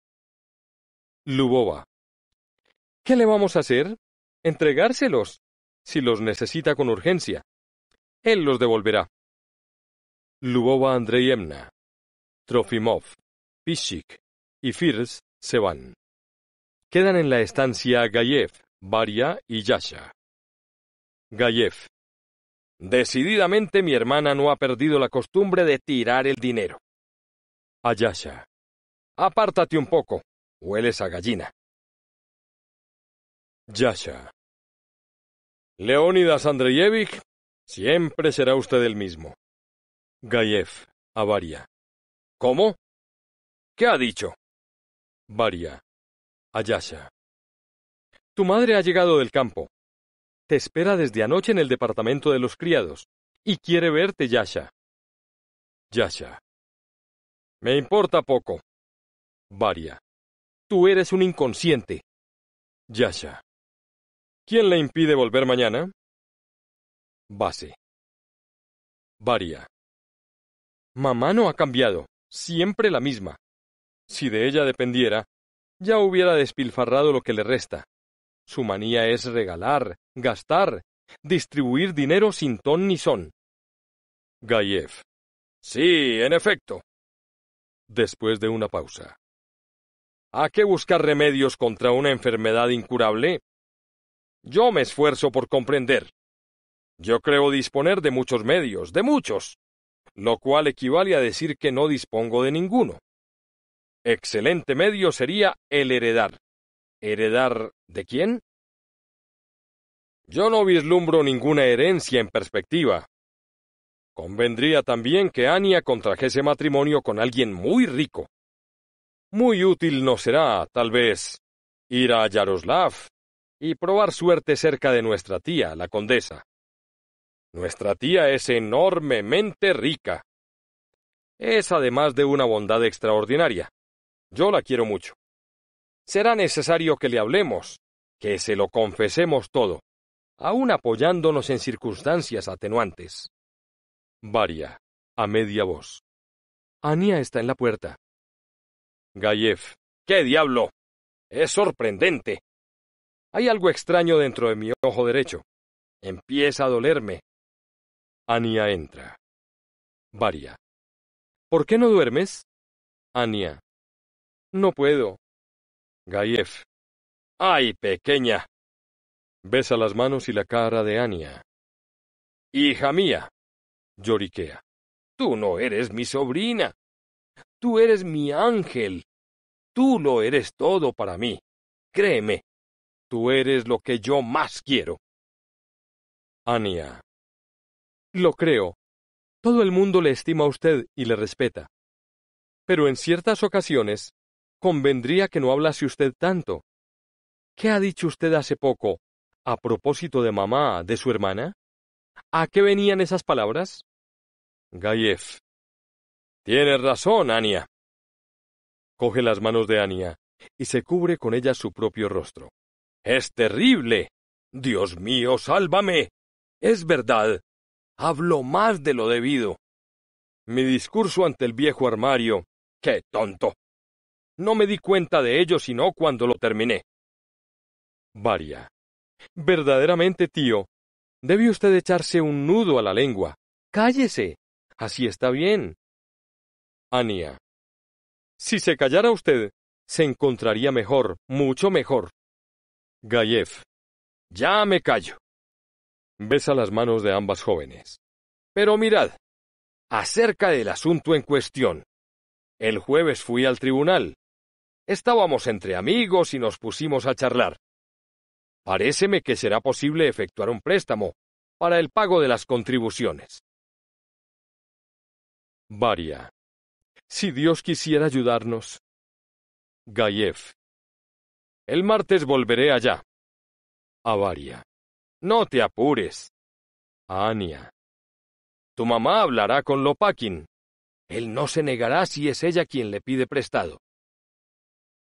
Lubova. ¿Qué le vamos a hacer? Entregárselos. Si los necesita con urgencia. Él los devolverá. Lubova Andreyevna, Trofimov, Pishik y Firs se van. Quedan en la estancia Gayev, Varia y Yasha. Gayev, Decididamente mi hermana no ha perdido la costumbre de tirar el dinero. Ayasha. Apártate un poco. Hueles a gallina. Yasha. Leónidas Andreyevich, siempre será usted el mismo. Gayev, Varia. ¿Cómo? ¿Qué ha dicho? Varia. Ayasha. Tu madre ha llegado del campo espera desde anoche en el departamento de los criados, y quiere verte, Yasha. Yasha. Me importa poco. Varia. Tú eres un inconsciente. Yasha. ¿Quién le impide volver mañana? Base. Varia. Mamá no ha cambiado, siempre la misma. Si de ella dependiera, ya hubiera despilfarrado lo que le resta. Su manía es regalar, gastar, distribuir dinero sin ton ni son. Gaev. Sí, en efecto. Después de una pausa. ¿A qué buscar remedios contra una enfermedad incurable? Yo me esfuerzo por comprender. Yo creo disponer de muchos medios, de muchos, lo cual equivale a decir que no dispongo de ninguno. Excelente medio sería el heredar. ¿Heredar de quién? Yo no vislumbro ninguna herencia en perspectiva. Convendría también que Ania contrajese matrimonio con alguien muy rico. Muy útil nos será, tal vez, ir a Yaroslav y probar suerte cerca de nuestra tía, la condesa. Nuestra tía es enormemente rica. Es además de una bondad extraordinaria. Yo la quiero mucho será necesario que le hablemos, que se lo confesemos todo, aun apoyándonos en circunstancias atenuantes. Varia, a media voz. Ania está en la puerta. Gayev. ¡Qué diablo! Es sorprendente. Hay algo extraño dentro de mi ojo derecho. Empieza a dolerme. Ania entra. Varia. ¿Por qué no duermes? Ania. No puedo. Gaiev. ¡Ay, pequeña! Besa las manos y la cara de Ania. Hija mía. Lloriquea. Tú no eres mi sobrina. Tú eres mi ángel. Tú lo eres todo para mí. Créeme. Tú eres lo que yo más quiero. Ania. Lo creo. Todo el mundo le estima a usted y le respeta. Pero en ciertas ocasiones Convendría que no hablase usted tanto. ¿Qué ha dicho usted hace poco, a propósito de mamá, de su hermana? ¿A qué venían esas palabras? Gayev. Tienes razón, Ania. Coge las manos de Ania y se cubre con ellas su propio rostro. Es terrible. Dios mío, sálvame. Es verdad. Hablo más de lo debido. Mi discurso ante el viejo armario. ¡Qué tonto! No me di cuenta de ello sino cuando lo terminé. Varia. Verdaderamente, tío. Debe usted echarse un nudo a la lengua. Cállese. Así está bien. Ania. Si se callara usted, se encontraría mejor, mucho mejor. Gayev. Ya me callo. Besa las manos de ambas jóvenes. Pero mirad, acerca del asunto en cuestión. El jueves fui al tribunal. Estábamos entre amigos y nos pusimos a charlar. Paréceme que será posible efectuar un préstamo para el pago de las contribuciones. Varia. Si Dios quisiera ayudarnos. Gayev. El martes volveré allá. Avaria. No te apures. Ania. Tu mamá hablará con Lopakin. Él no se negará si es ella quien le pide prestado.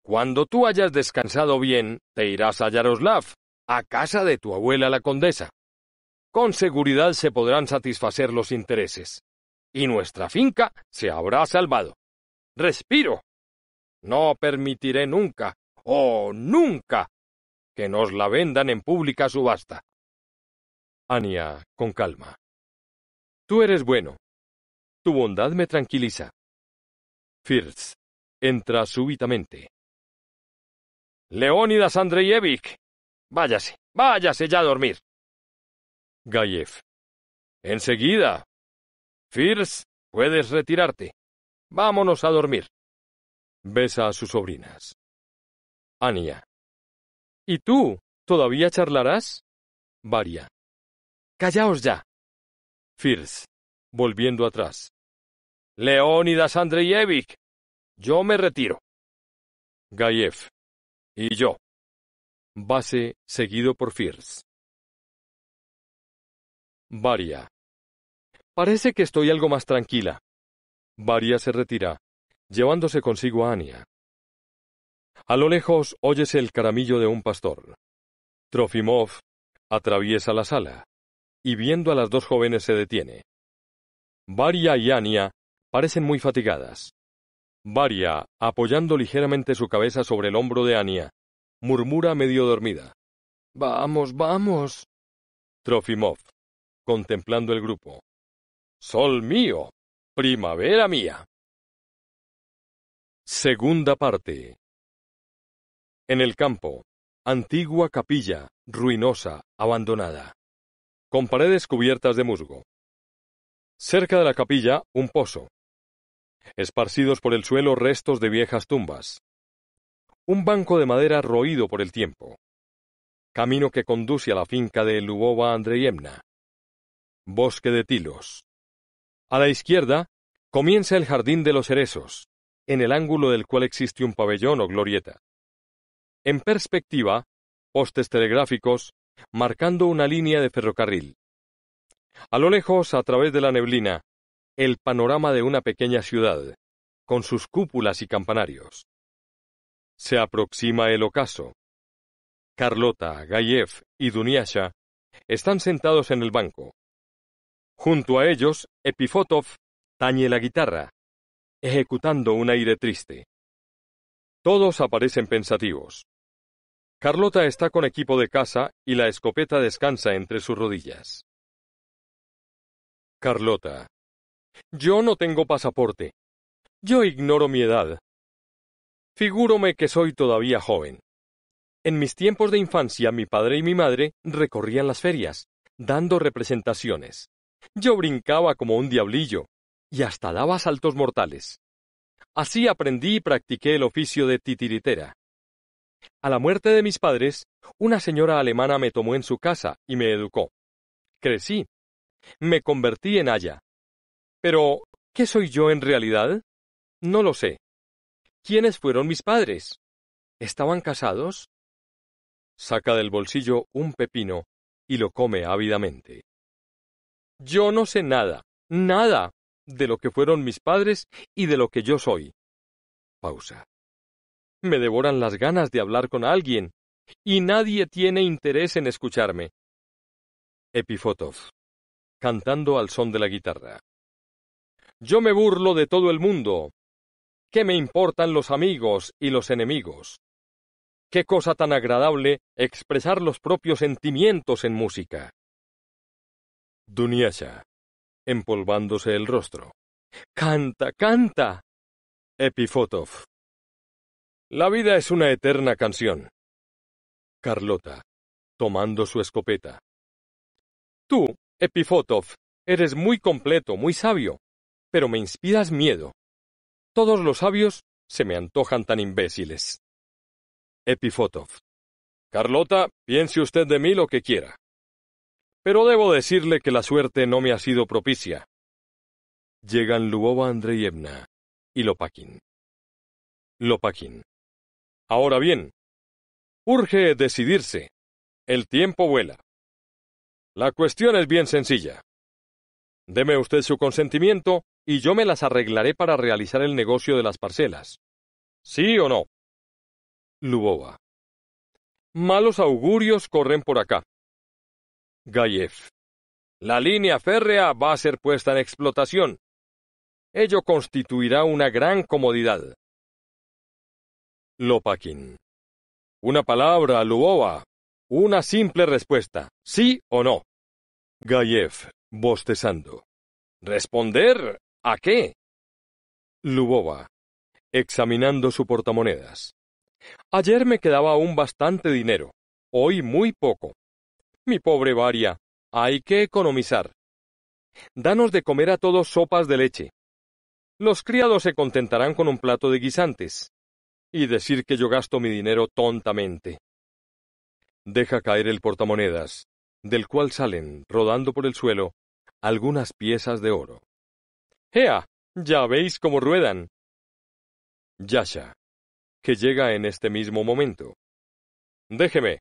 Cuando tú hayas descansado bien, te irás a Yaroslav, a casa de tu abuela la condesa. Con seguridad se podrán satisfacer los intereses. Y nuestra finca se habrá salvado. Respiro. No permitiré nunca, oh nunca, que nos la vendan en pública subasta. Ania, con calma. Tú eres bueno. Tu bondad me tranquiliza. Firth entra súbitamente. Leónidas Andreyevich. Váyase, váyase ya a dormir. —Gaiev, Enseguida. Firs, puedes retirarte. Vámonos a dormir. Besa a sus sobrinas. Ania. ¿Y tú? ¿Todavía charlarás? Varia. Callaos ya. Firs, volviendo atrás. Leónidas Andreyevich. Yo me retiro y yo. Base seguido por Firs. Varia. Parece que estoy algo más tranquila. Varia se retira, llevándose consigo a Anya. A lo lejos óyese el caramillo de un pastor. Trofimov atraviesa la sala y viendo a las dos jóvenes se detiene. Varia y Anya parecen muy fatigadas. Varia, apoyando ligeramente su cabeza sobre el hombro de Ania, murmura medio dormida. Vamos, vamos. Trofimov, contemplando el grupo. Sol mío, primavera mía. Segunda parte. En el campo, antigua capilla, ruinosa, abandonada, con paredes cubiertas de musgo. Cerca de la capilla, un pozo, esparcidos por el suelo restos de viejas tumbas. Un banco de madera roído por el tiempo. Camino que conduce a la finca de Lubova Andreyevna. Bosque de tilos. A la izquierda comienza el jardín de los cerezos, en el ángulo del cual existe un pabellón o glorieta. En perspectiva, postes telegráficos, marcando una línea de ferrocarril. A lo lejos, a través de la neblina, el panorama de una pequeña ciudad, con sus cúpulas y campanarios. Se aproxima el ocaso. Carlota, Gayev y Duniasha están sentados en el banco. Junto a ellos, Epifotov tañe la guitarra, ejecutando un aire triste. Todos aparecen pensativos. Carlota está con equipo de casa y la escopeta descansa entre sus rodillas. Carlota, yo no tengo pasaporte. Yo ignoro mi edad. Figúrome que soy todavía joven. En mis tiempos de infancia mi padre y mi madre recorrían las ferias, dando representaciones. Yo brincaba como un diablillo, y hasta daba saltos mortales. Así aprendí y practiqué el oficio de titiritera. A la muerte de mis padres, una señora alemana me tomó en su casa y me educó. Crecí. Me convertí en aya. Pero, ¿qué soy yo en realidad? No lo sé. ¿Quiénes fueron mis padres? ¿Estaban casados? Saca del bolsillo un pepino y lo come ávidamente. Yo no sé nada, nada de lo que fueron mis padres y de lo que yo soy. Pausa. Me devoran las ganas de hablar con alguien, y nadie tiene interés en escucharme. Epifotov, cantando al son de la guitarra. Yo me burlo de todo el mundo. ¿Qué me importan los amigos y los enemigos? Qué cosa tan agradable expresar los propios sentimientos en música. Dunyasha, empolvándose el rostro. Canta, canta. Epifotov. La vida es una eterna canción. Carlota, tomando su escopeta. Tú, Epifotov, eres muy completo, muy sabio pero me inspiras miedo. Todos los sabios se me antojan tan imbéciles. Epifotov. Carlota, piense usted de mí lo que quiera. Pero debo decirle que la suerte no me ha sido propicia. Llegan Luova Andreyevna y Lopakin. Lopakin. Ahora bien, urge decidirse. El tiempo vuela. La cuestión es bien sencilla. Deme usted su consentimiento y yo me las arreglaré para realizar el negocio de las parcelas. ¿Sí o no? Lubova. Malos augurios corren por acá. Gayev. La línea férrea va a ser puesta en explotación. Ello constituirá una gran comodidad. Lopakin. Una palabra, Lubova. Una simple respuesta, sí o no. Gayev, bostezando. ¿Responder? ¿A qué? Lubova, examinando su portamonedas. Ayer me quedaba aún bastante dinero, hoy muy poco. Mi pobre varia, hay que economizar. Danos de comer a todos sopas de leche. Los criados se contentarán con un plato de guisantes. Y decir que yo gasto mi dinero tontamente. Deja caer el portamonedas, del cual salen, rodando por el suelo, algunas piezas de oro. ¡Ea! Ya veis cómo ruedan. Yasha, que llega en este mismo momento. Déjeme,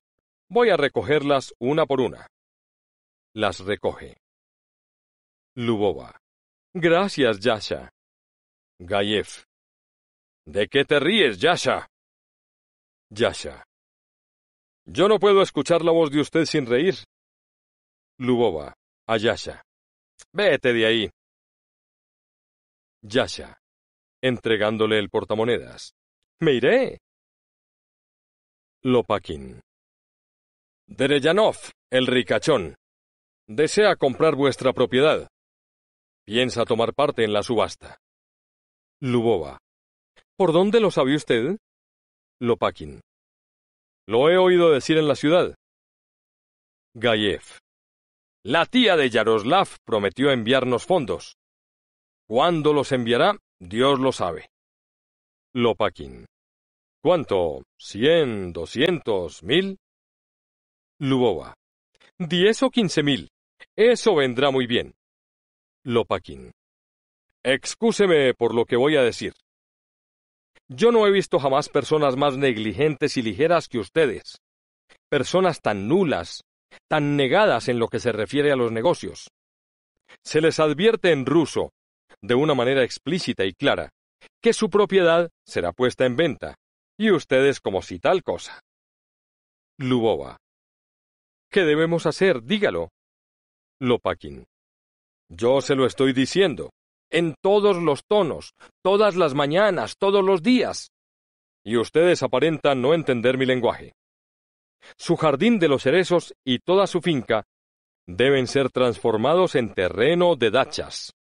voy a recogerlas una por una. Las recoge. Lubova. Gracias, Yasha. Gayev. ¿De qué te ríes, Yasha? Yasha. Yo no puedo escuchar la voz de usted sin reír. Lubova, a Yasha. Vete de ahí, Yasha, entregándole el portamonedas. ¡Me iré! Lopakin. Dereyanov, el ricachón, desea comprar vuestra propiedad. Piensa tomar parte en la subasta. Lubova. ¿Por dónde lo sabe usted? Lopakin. Lo he oído decir en la ciudad. Gayev. La tía de Yaroslav prometió enviarnos fondos. Cuándo los enviará, Dios lo sabe. Lopakin. ¿Cuánto? ¿Cien? ¿Doscientos? ¿Mil? Lubova. Diez o quince mil. Eso vendrá muy bien. Lopakin. Excúseme por lo que voy a decir. Yo no he visto jamás personas más negligentes y ligeras que ustedes. Personas tan nulas, tan negadas en lo que se refiere a los negocios. Se les advierte en ruso, de una manera explícita y clara, que su propiedad será puesta en venta, y ustedes como si tal cosa. Lubova. ¿Qué debemos hacer? Dígalo. Lopakin. Yo se lo estoy diciendo. En todos los tonos, todas las mañanas, todos los días. Y ustedes aparentan no entender mi lenguaje. Su jardín de los cerezos y toda su finca deben ser transformados en terreno de dachas.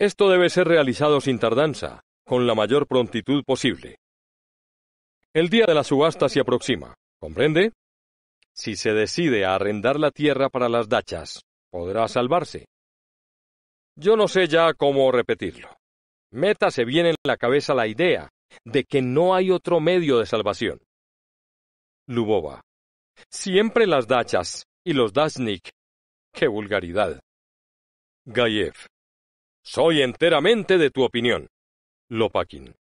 Esto debe ser realizado sin tardanza, con la mayor prontitud posible. El día de la subasta se aproxima, ¿comprende? Si se decide a arrendar la tierra para las dachas, podrá salvarse. Yo no sé ya cómo repetirlo. Métase bien en la cabeza la idea de que no hay otro medio de salvación. Lubova. Siempre las dachas y los Daznik. ¡Qué vulgaridad! Gayev. Soy enteramente de tu opinión. Lopakin.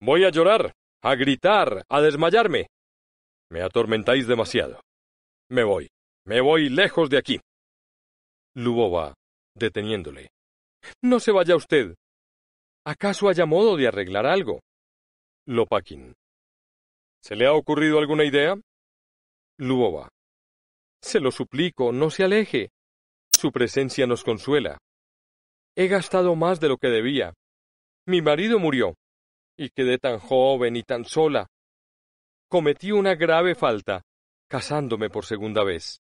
Voy a llorar, a gritar, a desmayarme. Me atormentáis demasiado. Me voy. Me voy lejos de aquí. Lubova, deteniéndole. No se vaya usted. ¿Acaso haya modo de arreglar algo? Lopakin. ¿Se le ha ocurrido alguna idea? Lubova. Se lo suplico, no se aleje. Su presencia nos consuela. He gastado más de lo que debía. Mi marido murió, y quedé tan joven y tan sola. Cometí una grave falta, casándome por segunda vez.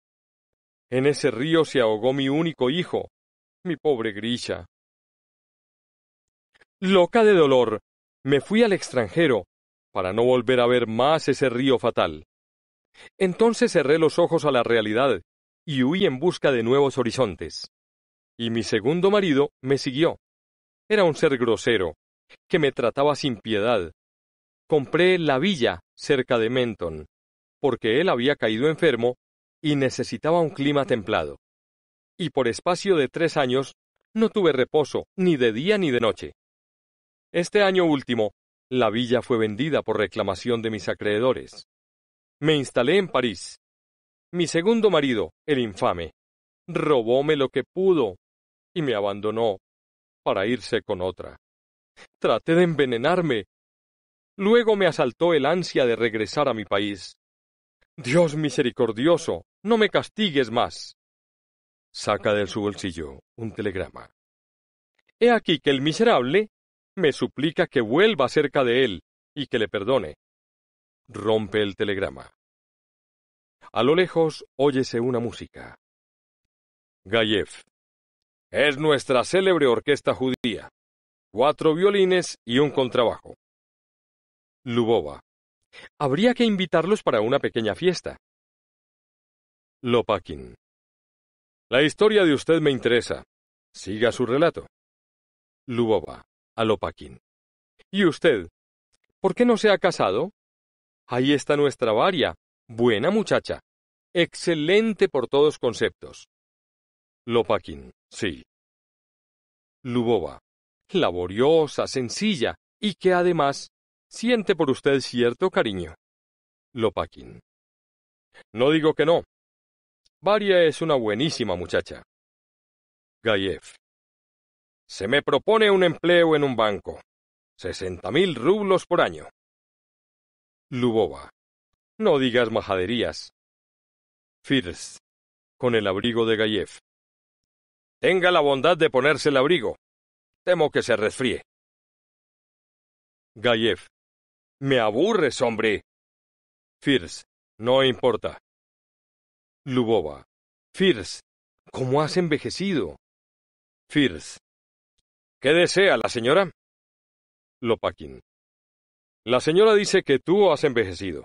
En ese río se ahogó mi único hijo, mi pobre Grisha. Loca de dolor, me fui al extranjero, para no volver a ver más ese río fatal. Entonces cerré los ojos a la realidad y huí en busca de nuevos horizontes y mi segundo marido me siguió. Era un ser grosero, que me trataba sin piedad. Compré la villa cerca de Menton, porque él había caído enfermo y necesitaba un clima templado. Y por espacio de tres años no tuve reposo, ni de día ni de noche. Este año último, la villa fue vendida por reclamación de mis acreedores. Me instalé en París. Mi segundo marido, el infame, robóme lo que pudo, y me abandonó para irse con otra. Traté de envenenarme. Luego me asaltó el ansia de regresar a mi país. Dios misericordioso, no me castigues más. Saca de su bolsillo un telegrama. He aquí que el miserable me suplica que vuelva cerca de él y que le perdone. Rompe el telegrama. A lo lejos óyese una música. Es nuestra célebre orquesta judía. Cuatro violines y un contrabajo. Lubova. Habría que invitarlos para una pequeña fiesta. Lopakin. La historia de usted me interesa. Siga su relato. Lubova, a Lopakin. ¿Y usted? ¿Por qué no se ha casado? Ahí está nuestra varia. Buena muchacha. Excelente por todos conceptos. Lopakin, sí. Lubova, laboriosa, sencilla, y que además siente por usted cierto cariño. Lopakin. No digo que no. Varia es una buenísima muchacha. Gayev. Se me propone un empleo en un banco. Sesenta mil rublos por año. Lubova. No digas majaderías. First. Con el abrigo de Gayev. Tenga la bondad de ponerse el abrigo. Temo que se resfríe. Gayev. Me aburres, hombre. Firs. No importa. Lubova. Firs. ¿Cómo has envejecido? Firs. ¿Qué desea la señora? Lopakin. La señora dice que tú has envejecido.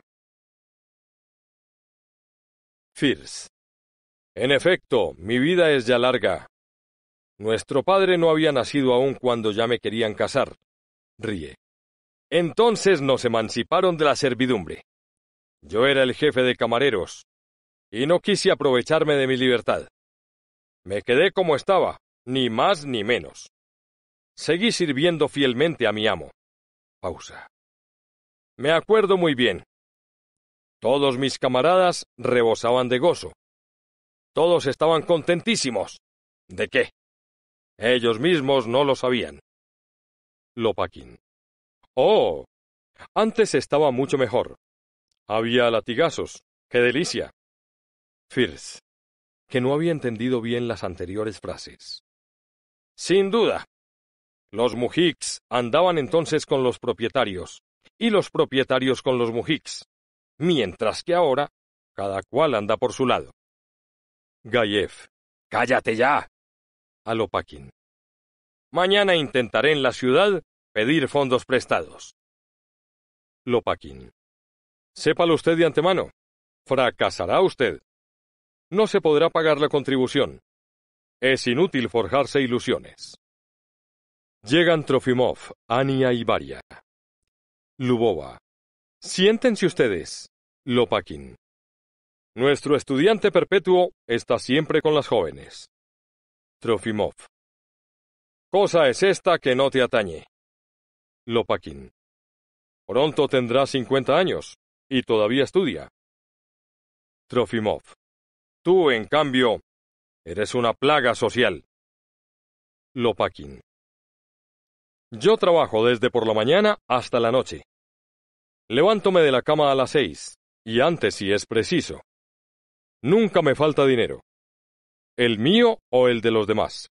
Firs. En efecto, mi vida es ya larga. Nuestro padre no había nacido aún cuando ya me querían casar. Ríe. Entonces nos emanciparon de la servidumbre. Yo era el jefe de camareros, y no quise aprovecharme de mi libertad. Me quedé como estaba, ni más ni menos. Seguí sirviendo fielmente a mi amo. Pausa. Me acuerdo muy bien. Todos mis camaradas rebosaban de gozo. Todos estaban contentísimos. ¿De qué? Ellos mismos no lo sabían. Lopakin. Oh. Antes estaba mucho mejor. Había latigazos. ¡Qué delicia! Firth, que no había entendido bien las anteriores frases. Sin duda. Los mujiks andaban entonces con los propietarios, y los propietarios con los mujiks, mientras que ahora cada cual anda por su lado. Gayev. Cállate ya a Lopakin. Mañana intentaré en la ciudad pedir fondos prestados. Lopakin. Sépalo usted de antemano. Fracasará usted. No se podrá pagar la contribución. Es inútil forjarse ilusiones. Llegan Trofimov, Ania y Varia. Lubova. Siéntense ustedes. Lopakin. Nuestro estudiante perpetuo está siempre con las jóvenes. Trofimov. Cosa es esta que no te atañe. Lopakin. Pronto tendrás 50 años, y todavía estudia. Trofimov. Tú, en cambio, eres una plaga social. Lopakin. Yo trabajo desde por la mañana hasta la noche. Levántome de la cama a las seis, y antes si es preciso. Nunca me falta dinero el mío o el de los demás.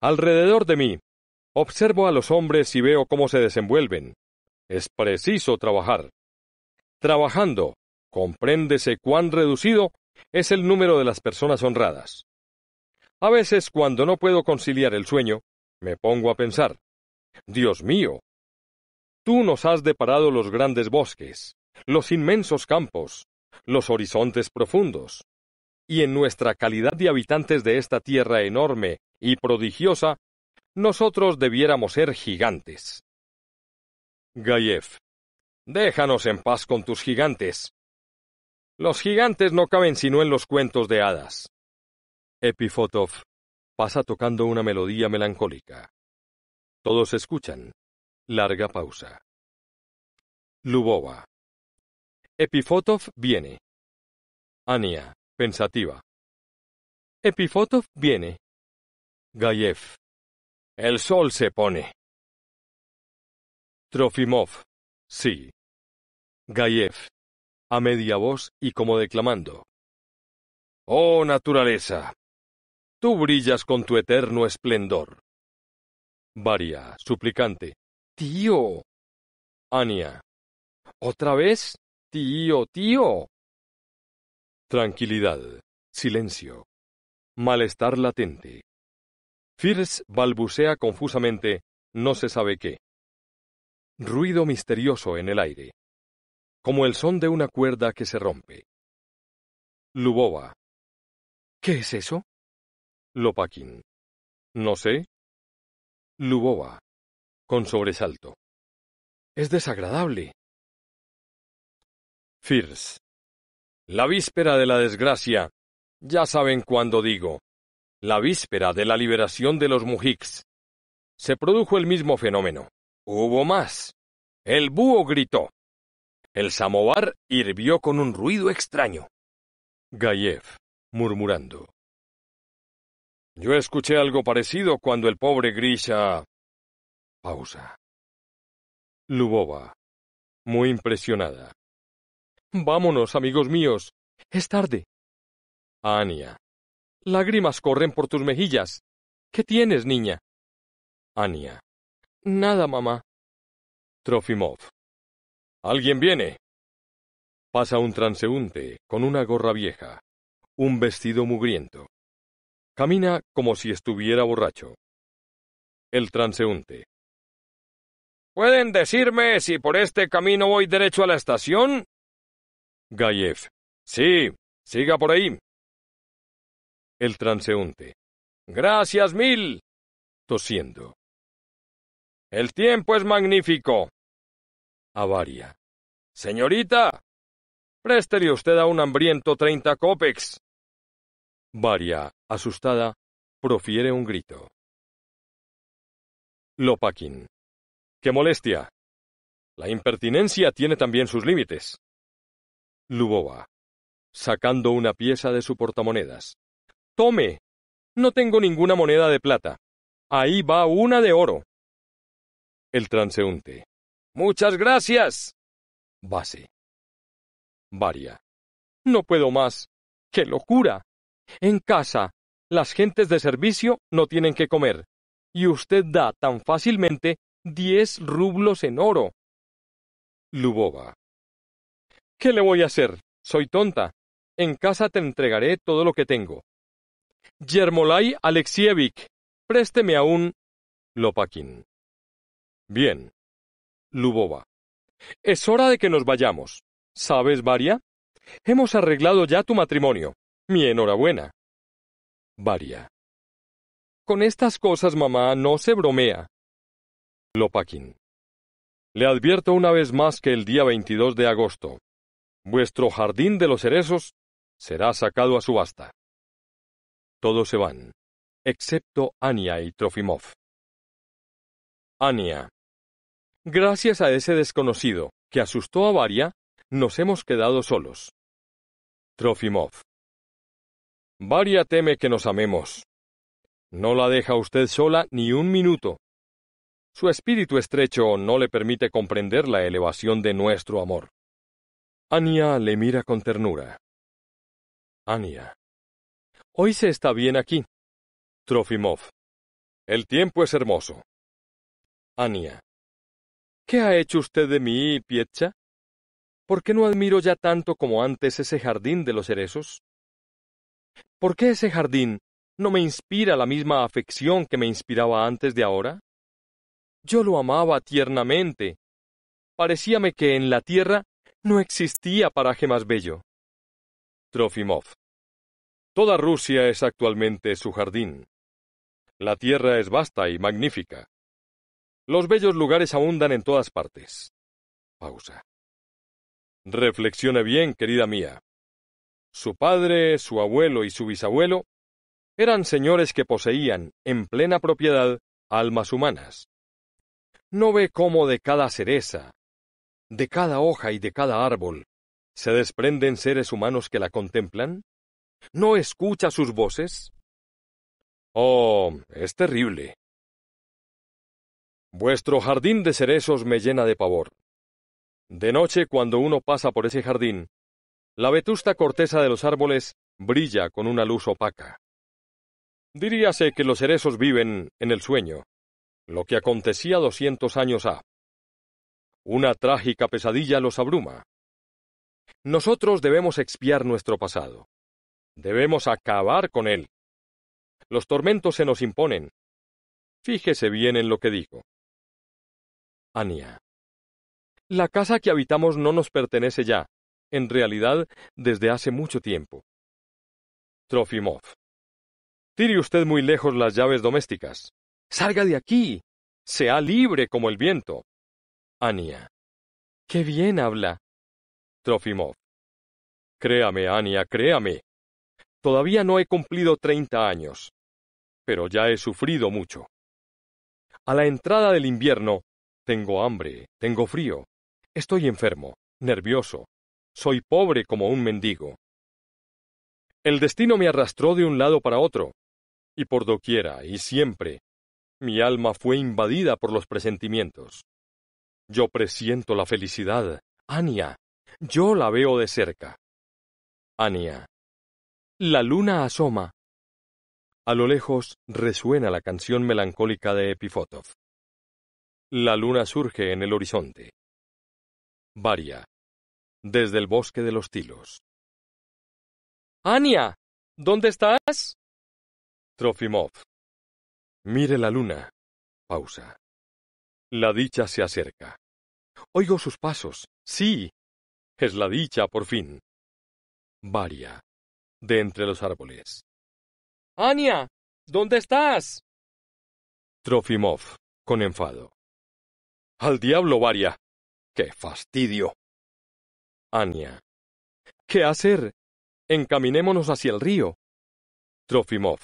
Alrededor de mí, observo a los hombres y veo cómo se desenvuelven. Es preciso trabajar. Trabajando, compréndese cuán reducido es el número de las personas honradas. A veces cuando no puedo conciliar el sueño, me pongo a pensar, Dios mío, tú nos has deparado los grandes bosques, los inmensos campos, los horizontes profundos, y en nuestra calidad de habitantes de esta tierra enorme y prodigiosa, nosotros debiéramos ser gigantes. Gayev. Déjanos en paz con tus gigantes. Los gigantes no caben sino en los cuentos de hadas. Epifotov pasa tocando una melodía melancólica. Todos escuchan. Larga pausa. Lubova. Epifotov viene. Ania pensativa. Epifotov viene. Gayev. El sol se pone. Trofimov. Sí. Gayev. A media voz y como declamando. Oh naturaleza. Tú brillas con tu eterno esplendor. Varia, suplicante. Tío. Ania. ¿Otra vez? Tío, tío. Tranquilidad. Silencio. Malestar latente. Firs balbucea confusamente, no se sabe qué. Ruido misterioso en el aire. Como el son de una cuerda que se rompe. Lubova. ¿Qué es eso? Lopakin. No sé. Lubova. Con sobresalto. Es desagradable. Firs. La víspera de la desgracia. Ya saben cuándo digo. La víspera de la liberación de los mujiks. Se produjo el mismo fenómeno. Hubo más. El búho gritó. El samovar hirvió con un ruido extraño. Gayev, murmurando. Yo escuché algo parecido cuando el pobre Grisha... Pausa. Lubova, muy impresionada. Vámonos, amigos míos. Es tarde. Ania. Lágrimas corren por tus mejillas. ¿Qué tienes, niña? Ania. Nada, mamá. Trofimov. Alguien viene. Pasa un transeúnte con una gorra vieja, un vestido mugriento. Camina como si estuviera borracho. El transeúnte. ¿Pueden decirme si por este camino voy derecho a la estación Gayev. Sí, siga por ahí. El transeúnte. Gracias mil. tosiendo. El tiempo es magnífico. Avaria. Señorita, préstele usted a un hambriento treinta copex. Varia, asustada, profiere un grito. Lopakin. ¡Qué molestia! La impertinencia tiene también sus límites. Lubova, sacando una pieza de su portamonedas. ¡Tome! No tengo ninguna moneda de plata. Ahí va una de oro. El transeúnte. Muchas gracias. Base. Varia. No puedo más. ¡Qué locura! En casa, las gentes de servicio no tienen que comer, y usted da tan fácilmente diez rublos en oro. Lubova. ¿Qué le voy a hacer? Soy tonta. En casa te entregaré todo lo que tengo. Yermolai Alexievich, présteme aún Lopakin. Bien. Lubova. Es hora de que nos vayamos. ¿Sabes, Varia? Hemos arreglado ya tu matrimonio. Mi enhorabuena. Varia. Con estas cosas, mamá, no se bromea. Lopakin. Le advierto una vez más que el día 22 de agosto, vuestro jardín de los cerezos será sacado a subasta. Todos se van, excepto Ania y Trofimov. Ania. Gracias a ese desconocido, que asustó a Varia, nos hemos quedado solos. Trofimov. Varia teme que nos amemos. No la deja usted sola ni un minuto. Su espíritu estrecho no le permite comprender la elevación de nuestro amor. Anya le mira con ternura. Anya. Hoy se está bien aquí. Trofimov. El tiempo es hermoso. Anya. ¿Qué ha hecho usted de mí, Pietcha? ¿Por qué no admiro ya tanto como antes ese jardín de los cerezos? ¿Por qué ese jardín no me inspira la misma afección que me inspiraba antes de ahora? Yo lo amaba tiernamente. Parecíame que en la tierra no existía paraje más bello. Trofimov. Toda Rusia es actualmente su jardín. La tierra es vasta y magnífica. Los bellos lugares abundan en todas partes. Pausa. Reflexione bien, querida mía. Su padre, su abuelo y su bisabuelo eran señores que poseían, en plena propiedad, almas humanas. ¿No ve cómo de cada cereza, de cada hoja y de cada árbol, ¿se desprenden seres humanos que la contemplan? ¿No escucha sus voces? Oh, es terrible. Vuestro jardín de cerezos me llena de pavor. De noche, cuando uno pasa por ese jardín, la vetusta corteza de los árboles brilla con una luz opaca. Diríase que los cerezos viven en el sueño, lo que acontecía doscientos años ha. Una trágica pesadilla los abruma. Nosotros debemos expiar nuestro pasado. Debemos acabar con él. Los tormentos se nos imponen. Fíjese bien en lo que dijo. Ania. La casa que habitamos no nos pertenece ya, en realidad desde hace mucho tiempo. Trofimov. Tire usted muy lejos las llaves domésticas. Salga de aquí. Sea libre como el viento. Ania. ¡Qué bien habla! Trofimov. Créame, Ania, créame. Todavía no he cumplido treinta años, pero ya he sufrido mucho. A la entrada del invierno, tengo hambre, tengo frío, estoy enfermo, nervioso, soy pobre como un mendigo. El destino me arrastró de un lado para otro, y por doquiera, y siempre, mi alma fue invadida por los presentimientos. Yo presiento la felicidad. Ania, yo la veo de cerca. Ania. La luna asoma. A lo lejos resuena la canción melancólica de Epifotov. La luna surge en el horizonte. Varia. Desde el bosque de los tilos. Ania, ¿dónde estás? Trofimov. Mire la luna. Pausa. La dicha se acerca. Oigo sus pasos. Sí. Es la dicha, por fin. Varia. De entre los árboles. Ania, ¿dónde estás? Trofimov, con enfado. Al diablo, Varia. ¡Qué fastidio! ¡Anya! ¿Qué hacer? Encaminémonos hacia el río. Trofimov.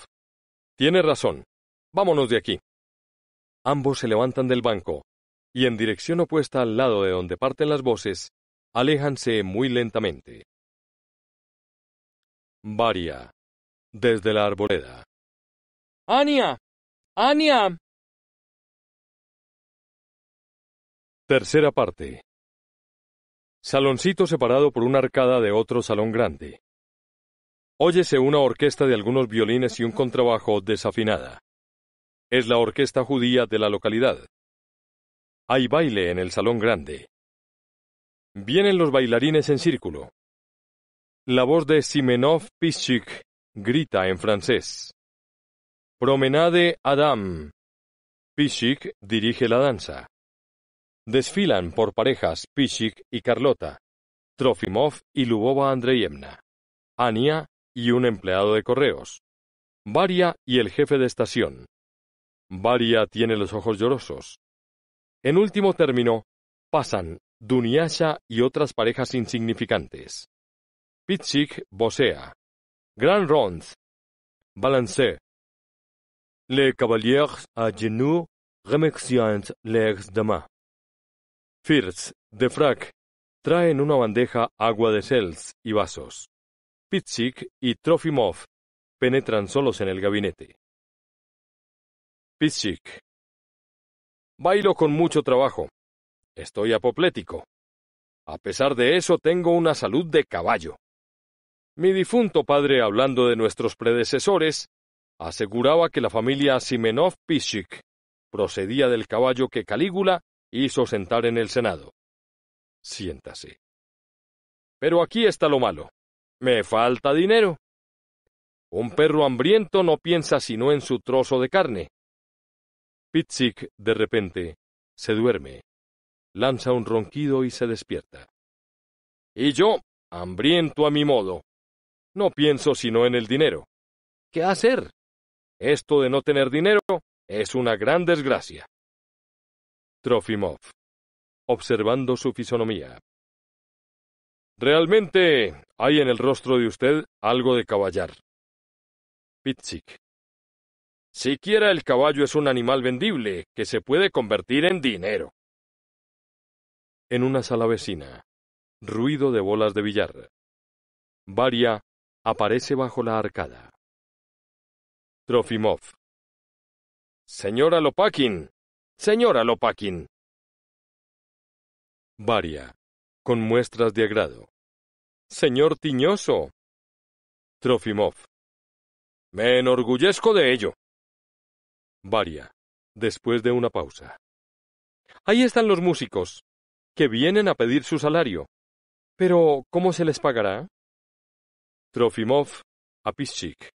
Tiene razón. Vámonos de aquí ambos se levantan del banco, y en dirección opuesta al lado de donde parten las voces, aléjanse muy lentamente. Varia. Desde la arboleda. ¡Ania! ¡Ania! Tercera parte. Saloncito separado por una arcada de otro salón grande. Óyese una orquesta de algunos violines y un contrabajo desafinada es la orquesta judía de la localidad. Hay baile en el salón grande. Vienen los bailarines en círculo. La voz de Simenov Pischik grita en francés. Promenade Adam. Pischik dirige la danza. Desfilan por parejas Pischik y Carlota, Trofimov y Lubova Andreyevna, Ania y un empleado de correos, Varia y el jefe de estación, Varia tiene los ojos llorosos. En último término, pasan Dunyasha y otras parejas insignificantes. Pitschik bosea. Grand rond Balancé. Les cavaliers à genoux remerciant les damas. Firtz, de Frac, traen una bandeja agua de sels y vasos. Pitschik y Trofimov penetran solos en el gabinete. Pischik. Bailo con mucho trabajo. Estoy apoplético. A pesar de eso, tengo una salud de caballo. Mi difunto padre, hablando de nuestros predecesores, aseguraba que la familia Simenov Pischik procedía del caballo que Calígula hizo sentar en el Senado. Siéntase. Pero aquí está lo malo. Me falta dinero. Un perro hambriento no piensa sino en su trozo de carne. Pitzik, de repente, se duerme, lanza un ronquido y se despierta. Y yo, hambriento a mi modo, no pienso sino en el dinero. ¿Qué hacer? Esto de no tener dinero es una gran desgracia. Trofimov, observando su fisonomía. Realmente hay en el rostro de usted algo de caballar. Pitzik, Siquiera el caballo es un animal vendible que se puede convertir en dinero. En una sala vecina. Ruido de bolas de billar. Varia aparece bajo la arcada. Trofimov. Señora Lopakin. Señora Lopakin. Varia. Con muestras de agrado. Señor Tiñoso. Trofimov. Me enorgullezco de ello. Varia, después de una pausa. Ahí están los músicos, que vienen a pedir su salario. Pero, ¿cómo se les pagará? Trofimov a Pichik.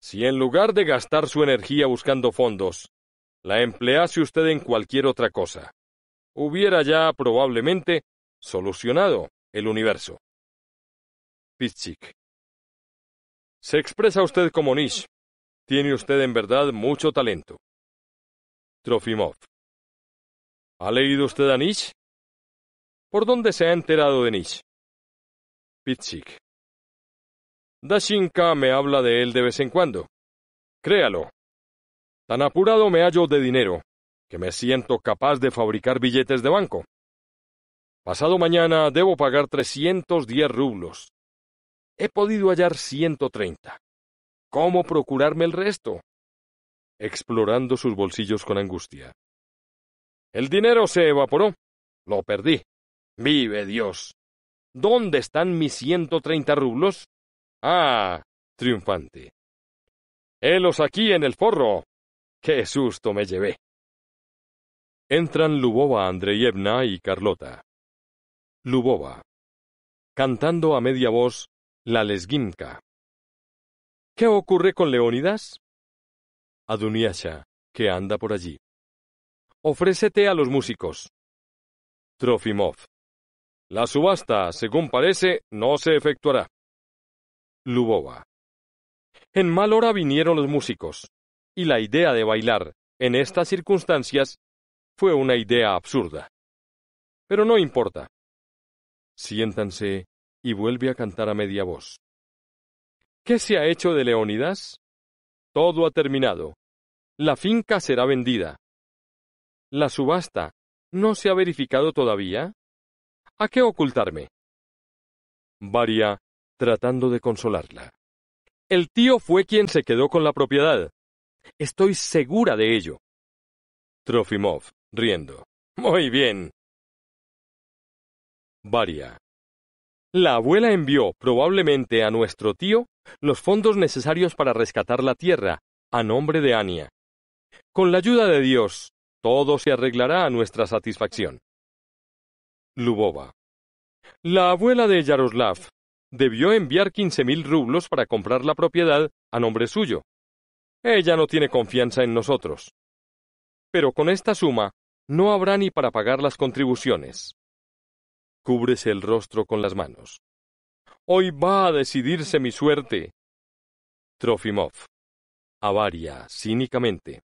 Si en lugar de gastar su energía buscando fondos, la emplease usted en cualquier otra cosa, hubiera ya probablemente solucionado el universo. Pichik. Se expresa usted como Nish, tiene usted en verdad mucho talento. Trofimov. ¿Ha leído usted a Nish? ¿Por dónde se ha enterado de Nish? Pitsik. Dashinka me habla de él de vez en cuando. Créalo. Tan apurado me hallo de dinero, que me siento capaz de fabricar billetes de banco. Pasado mañana debo pagar 310 rublos. He podido hallar 130. ¿Cómo procurarme el resto? explorando sus bolsillos con angustia. El dinero se evaporó. Lo perdí. Vive Dios. ¿Dónde están mis ciento treinta rublos? Ah, triunfante. Helos aquí en el forro. Qué susto me llevé. Entran Lubova Andreyevna y Carlota. Lubova. Cantando a media voz la lesguimka. ¿Qué ocurre con Leónidas? Aduniasha, que anda por allí. Ofrécete a los músicos. Trofimov. La subasta, según parece, no se efectuará. Lubova. En mal hora vinieron los músicos, y la idea de bailar, en estas circunstancias, fue una idea absurda. Pero no importa. Siéntanse y vuelve a cantar a media voz. ¿Qué se ha hecho de Leónidas? Todo ha terminado. La finca será vendida. La subasta, ¿no se ha verificado todavía? ¿A qué ocultarme? Varia, tratando de consolarla. El tío fue quien se quedó con la propiedad. Estoy segura de ello. Trofimov, riendo. Muy bien. Varia, la abuela envió, probablemente a nuestro tío, los fondos necesarios para rescatar la tierra, a nombre de Ania. Con la ayuda de Dios, todo se arreglará a nuestra satisfacción. Lubova. La abuela de Yaroslav debió enviar 15.000 rublos para comprar la propiedad a nombre suyo. Ella no tiene confianza en nosotros. Pero con esta suma, no habrá ni para pagar las contribuciones. Cúbrese el rostro con las manos. Hoy va a decidirse mi suerte. Trofimov. Avaria, cínicamente.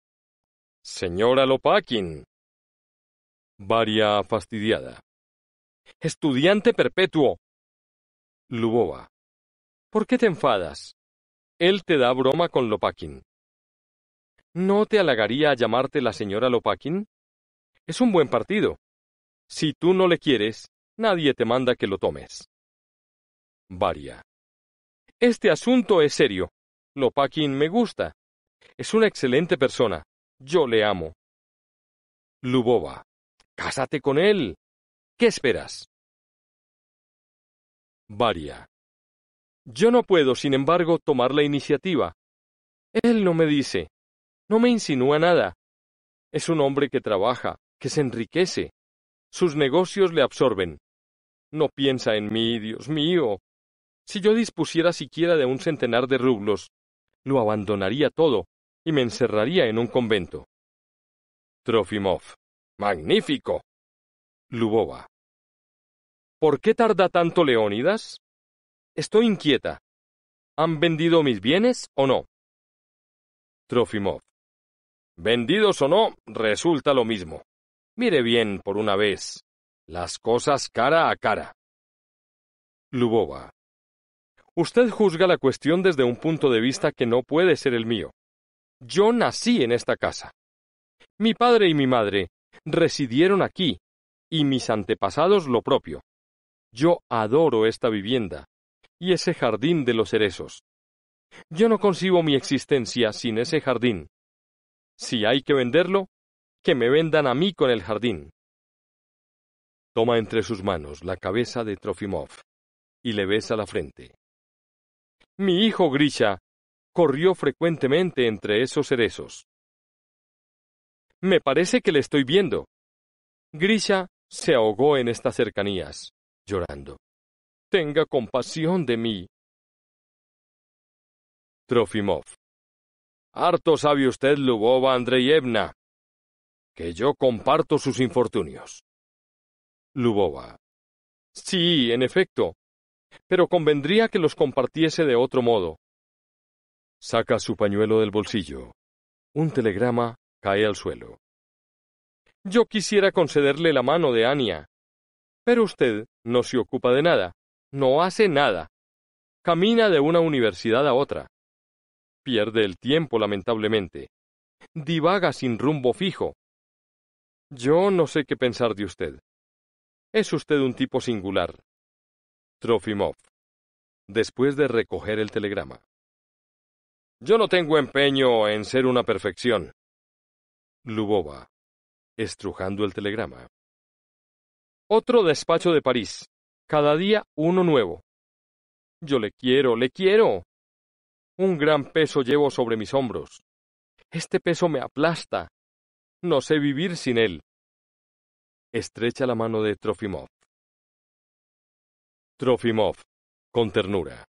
Señora Lopakin. Varia fastidiada. Estudiante perpetuo. Lubova. ¿Por qué te enfadas? Él te da broma con Lopakin. ¿No te halagaría llamarte la señora Lopakin? Es un buen partido. Si tú no le quieres, Nadie te manda que lo tomes. Varia. Este asunto es serio. Lopakin me gusta. Es una excelente persona. Yo le amo. Lubova. Cásate con él. ¿Qué esperas? Varia. Yo no puedo, sin embargo, tomar la iniciativa. Él no me dice. No me insinúa nada. Es un hombre que trabaja, que se enriquece. Sus negocios le absorben. No piensa en mí, Dios mío. Si yo dispusiera siquiera de un centenar de rublos, lo abandonaría todo y me encerraría en un convento. Trofimov. Magnífico. Lubova. ¿Por qué tarda tanto Leónidas? Estoy inquieta. ¿Han vendido mis bienes o no? Trofimov. Vendidos o no, resulta lo mismo. Mire bien por una vez las cosas cara a cara. Lubova. Usted juzga la cuestión desde un punto de vista que no puede ser el mío. Yo nací en esta casa. Mi padre y mi madre residieron aquí, y mis antepasados lo propio. Yo adoro esta vivienda, y ese jardín de los cerezos. Yo no concibo mi existencia sin ese jardín. Si hay que venderlo, que me vendan a mí con el jardín. Toma entre sus manos la cabeza de Trofimov y le besa la frente. Mi hijo Grisha corrió frecuentemente entre esos cerezos. Me parece que le estoy viendo. Grisha se ahogó en estas cercanías, llorando. Tenga compasión de mí. Trofimov. Harto sabe usted, Lubova Andreyevna, que yo comparto sus infortunios. Lubova. Sí, en efecto. Pero convendría que los compartiese de otro modo. Saca su pañuelo del bolsillo. Un telegrama cae al suelo. Yo quisiera concederle la mano de Ania. Pero usted no se ocupa de nada. No hace nada. Camina de una universidad a otra. Pierde el tiempo, lamentablemente. Divaga sin rumbo fijo. Yo no sé qué pensar de usted. Es usted un tipo singular. Trofimov. Después de recoger el telegrama. Yo no tengo empeño en ser una perfección. Lubova. Estrujando el telegrama. Otro despacho de París. Cada día uno nuevo. Yo le quiero, le quiero. Un gran peso llevo sobre mis hombros. Este peso me aplasta, no sé vivir sin él. Estrecha la mano de Trofimov. Trofimov, con ternura.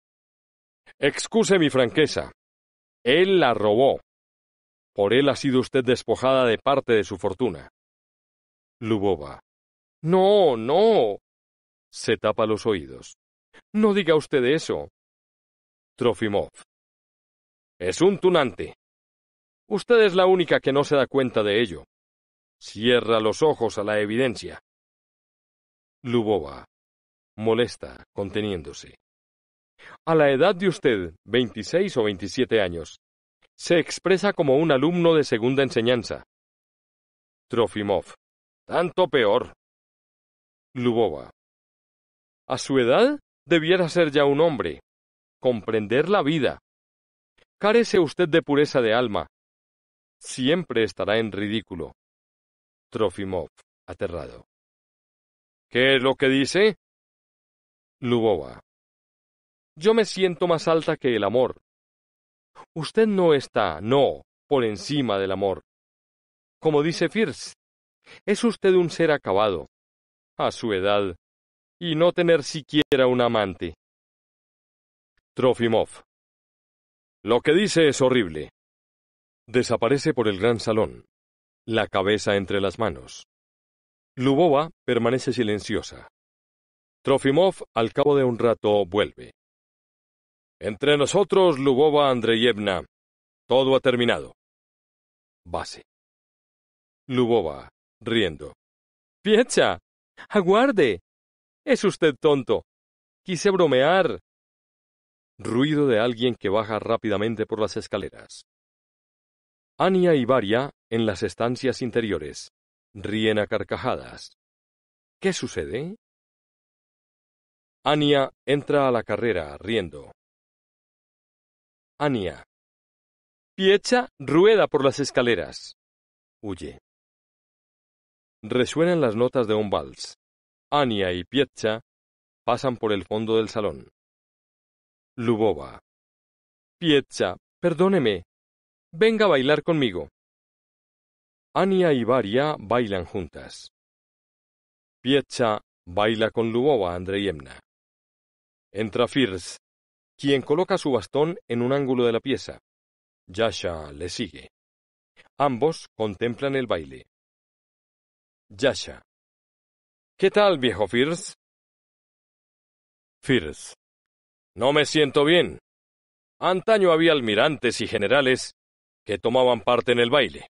Excuse mi franqueza. Él la robó. Por él ha sido usted despojada de parte de su fortuna. Lubova. No, no. Se tapa los oídos. No diga usted eso. Trofimov. Es un tunante. Usted es la única que no se da cuenta de ello. Cierra los ojos a la evidencia. Lubova, molesta, conteniéndose. A la edad de usted, 26 o 27 años, se expresa como un alumno de segunda enseñanza. Trofimov, tanto peor. Lubova, a su edad debiera ser ya un hombre, comprender la vida. Carece usted de pureza de alma, siempre estará en ridículo. Trofimov, aterrado. ¿Qué es lo que dice? Lubova. Yo me siento más alta que el amor. Usted no está, no, por encima del amor. Como dice Firs, es usted un ser acabado, a su edad, y no tener siquiera un amante. Trofimov. Lo que dice es horrible. Desaparece por el gran salón, la cabeza entre las manos. Lubova permanece silenciosa. Trofimov, al cabo de un rato, vuelve. Entre nosotros, Lubova Andreyevna, todo ha terminado. Base. Lubova, riendo. Piecha, aguarde. Es usted tonto. Quise bromear. Ruido de alguien que baja rápidamente por las escaleras. Ania y Varia en las estancias interiores. Ríen a carcajadas. ¿Qué sucede? Ania entra a la carrera riendo. Ania. Piecha rueda por las escaleras. Huye. Resuenan las notas de un vals. Ania y Piecha pasan por el fondo del salón. Lubova. Piecha, perdóneme, Venga a bailar conmigo. Ania y Varia bailan juntas. Piecha baila con Lubova Andreyevna. Entra Firs, quien coloca su bastón en un ángulo de la pieza. Yasha le sigue. Ambos contemplan el baile. Yasha. ¿Qué tal, viejo Firs? Firs. No me siento bien. Antaño había almirantes y generales que tomaban parte en el baile.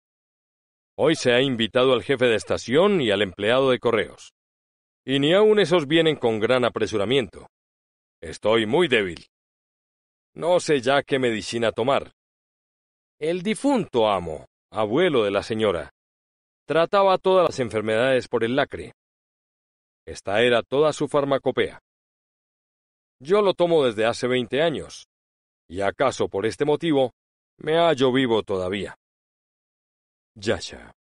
Hoy se ha invitado al jefe de estación y al empleado de correos. Y ni aun esos vienen con gran apresuramiento. Estoy muy débil. No sé ya qué medicina tomar. El difunto amo, abuelo de la señora, trataba todas las enfermedades por el lacre. Esta era toda su farmacopea. Yo lo tomo desde hace 20 años, y acaso por este motivo me hallo vivo todavía. Yasha.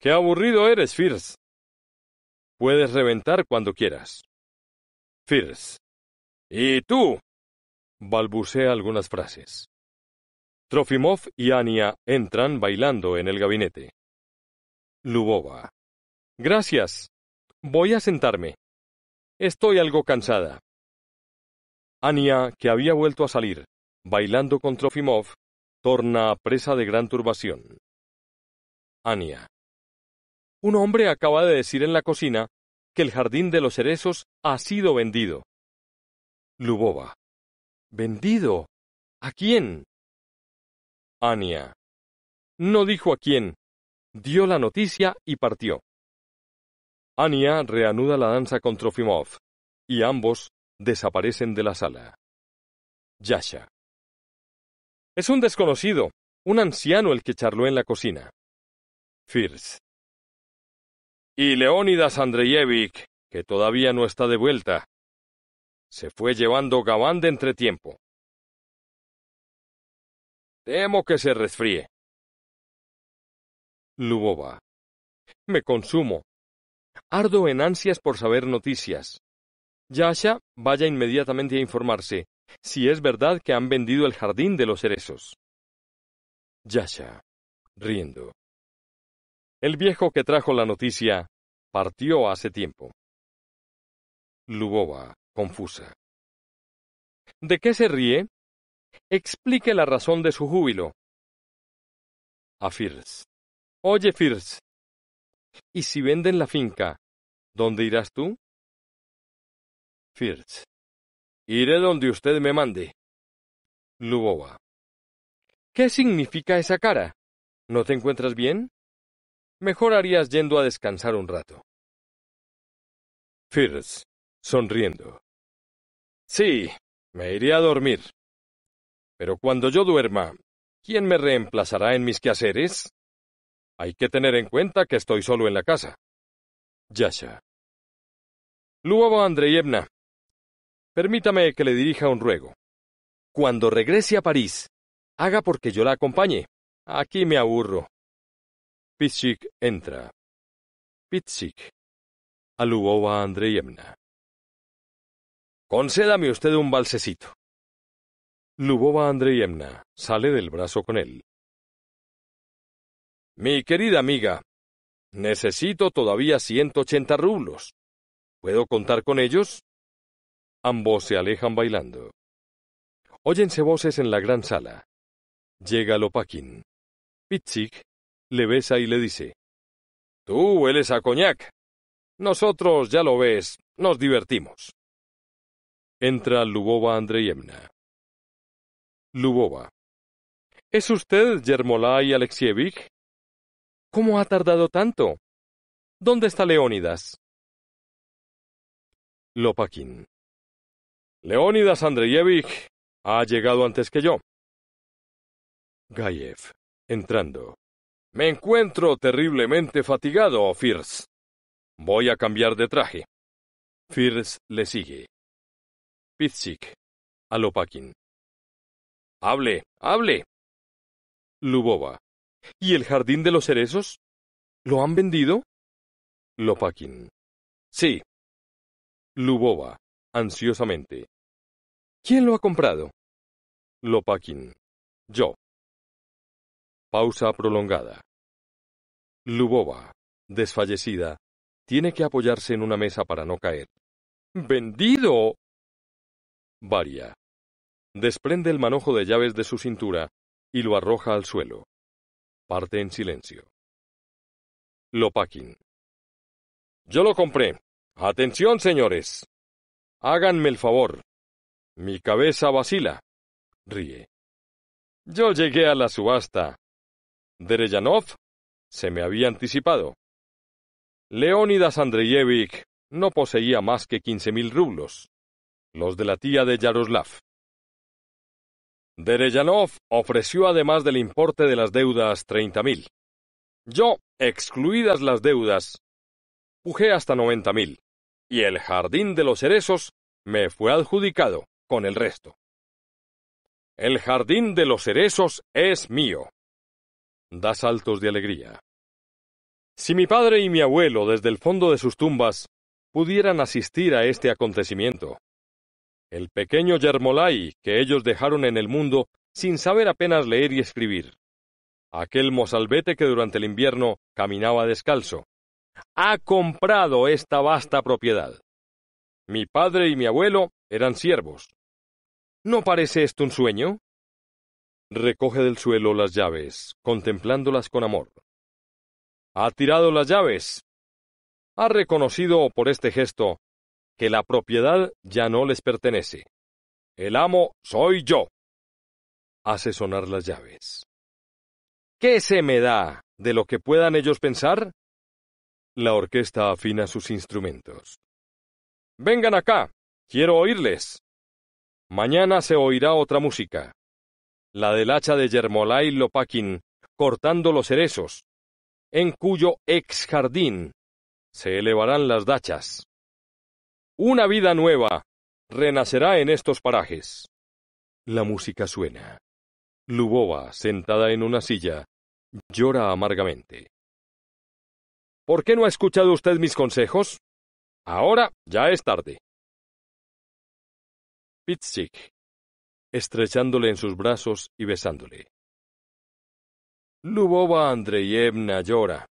Qué aburrido eres, Firs. Puedes reventar cuando quieras. Firs. ¿Y tú? balbucea algunas frases. Trofimov y Ania entran bailando en el gabinete. Lubova. Gracias. Voy a sentarme. Estoy algo cansada. Ania, que había vuelto a salir, bailando con Trofimov, torna a presa de gran turbación. Ania. Un hombre acaba de decir en la cocina que el jardín de los cerezos ha sido vendido. Lubova. ¿Vendido? ¿A quién? Ania. No dijo a quién. Dio la noticia y partió. Ania reanuda la danza con Trofimov, y ambos desaparecen de la sala. Yasha. Es un desconocido, un anciano el que charló en la cocina. Firs. Y Leónidas Andreyevich, que todavía no está de vuelta, se fue llevando Gabán de entretiempo. Temo que se resfríe. Lubova. Me consumo. Ardo en ansias por saber noticias. Yasha, vaya inmediatamente a informarse si es verdad que han vendido el jardín de los cerezos. Yasha, riendo. El viejo que trajo la noticia partió hace tiempo. Lubova, confusa. ¿De qué se ríe? Explique la razón de su júbilo. A Firs. Oye, Firs. ¿Y si venden la finca, dónde irás tú? Firs. Iré donde usted me mande. Lubova. ¿Qué significa esa cara? ¿No te encuentras bien? Mejor harías yendo a descansar un rato. Firs, sonriendo. Sí, me iré a dormir. Pero cuando yo duerma, ¿quién me reemplazará en mis quehaceres? Hay que tener en cuenta que estoy solo en la casa. Yasha. Lubova Andreyevna, Permítame que le dirija un ruego. Cuando regrese a París, haga porque yo la acompañe. Aquí me aburro. Pitsik entra. Pitsik. A Lubova Andreyevna. Concédame usted un balsecito. Lubova Andreyevna sale del brazo con él. Mi querida amiga, necesito todavía 180 rublos. ¿Puedo contar con ellos? Ambos se alejan bailando. Óyense voces en la gran sala. Llega Lopakin. Pitsik le besa y le dice: Tú hueles a coñac. Nosotros, ya lo ves, nos divertimos. Entra Lubova Andreyevna. Lubova. ¿Es usted Yermolai Alexievich? ¿Cómo ha tardado tanto? ¿Dónde está Leónidas? Lopakin. Leónidas Andreyevich ha llegado antes que yo. Gaev, entrando. Me encuentro terriblemente fatigado, Firs. Voy a cambiar de traje. Firs le sigue. Pitsik, a Lopakin. Hable, hable. Lubova. ¿Y el jardín de los cerezos? ¿Lo han vendido? Lopakin. Sí. Lubova, ansiosamente. ¿Quién lo ha comprado? Lopakin. Yo. Pausa prolongada. Lubova, desfallecida, tiene que apoyarse en una mesa para no caer. ¡Vendido! Varia. Desprende el manojo de llaves de su cintura y lo arroja al suelo. Parte en silencio. Lopakin. Yo lo compré. Atención, señores. Háganme el favor. Mi cabeza vacila. Ríe. Yo llegué a la subasta. Dereyanov se me había anticipado. Leónidas Andreyevich no poseía más que quince mil rublos, los de la tía de Yaroslav. Dereyanov ofreció además del importe de las deudas treinta mil. Yo, excluidas las deudas, pujé hasta noventa mil, y el jardín de los cerezos me fue adjudicado el resto. El jardín de los cerezos es mío. Da saltos de alegría. Si mi padre y mi abuelo desde el fondo de sus tumbas pudieran asistir a este acontecimiento, el pequeño Yermolai que ellos dejaron en el mundo sin saber apenas leer y escribir, aquel mozalbete que durante el invierno caminaba descalzo, ha comprado esta vasta propiedad. Mi padre y mi abuelo eran siervos. ¿No parece esto un sueño? Recoge del suelo las llaves, contemplándolas con amor. Ha tirado las llaves. Ha reconocido por este gesto que la propiedad ya no les pertenece. El amo soy yo. Hace sonar las llaves. ¿Qué se me da de lo que puedan ellos pensar? La orquesta afina sus instrumentos. Vengan acá, quiero oírles. Mañana se oirá otra música. La del hacha de Yermolai Lopakin, cortando los cerezos, en cuyo ex jardín se elevarán las dachas. Una vida nueva renacerá en estos parajes. La música suena. Lubova, sentada en una silla, llora amargamente. ¿Por qué no ha escuchado usted mis consejos? Ahora ya es tarde. Pitsik, estrechándole en sus brazos y besándole. Lubova Andreyevna llora.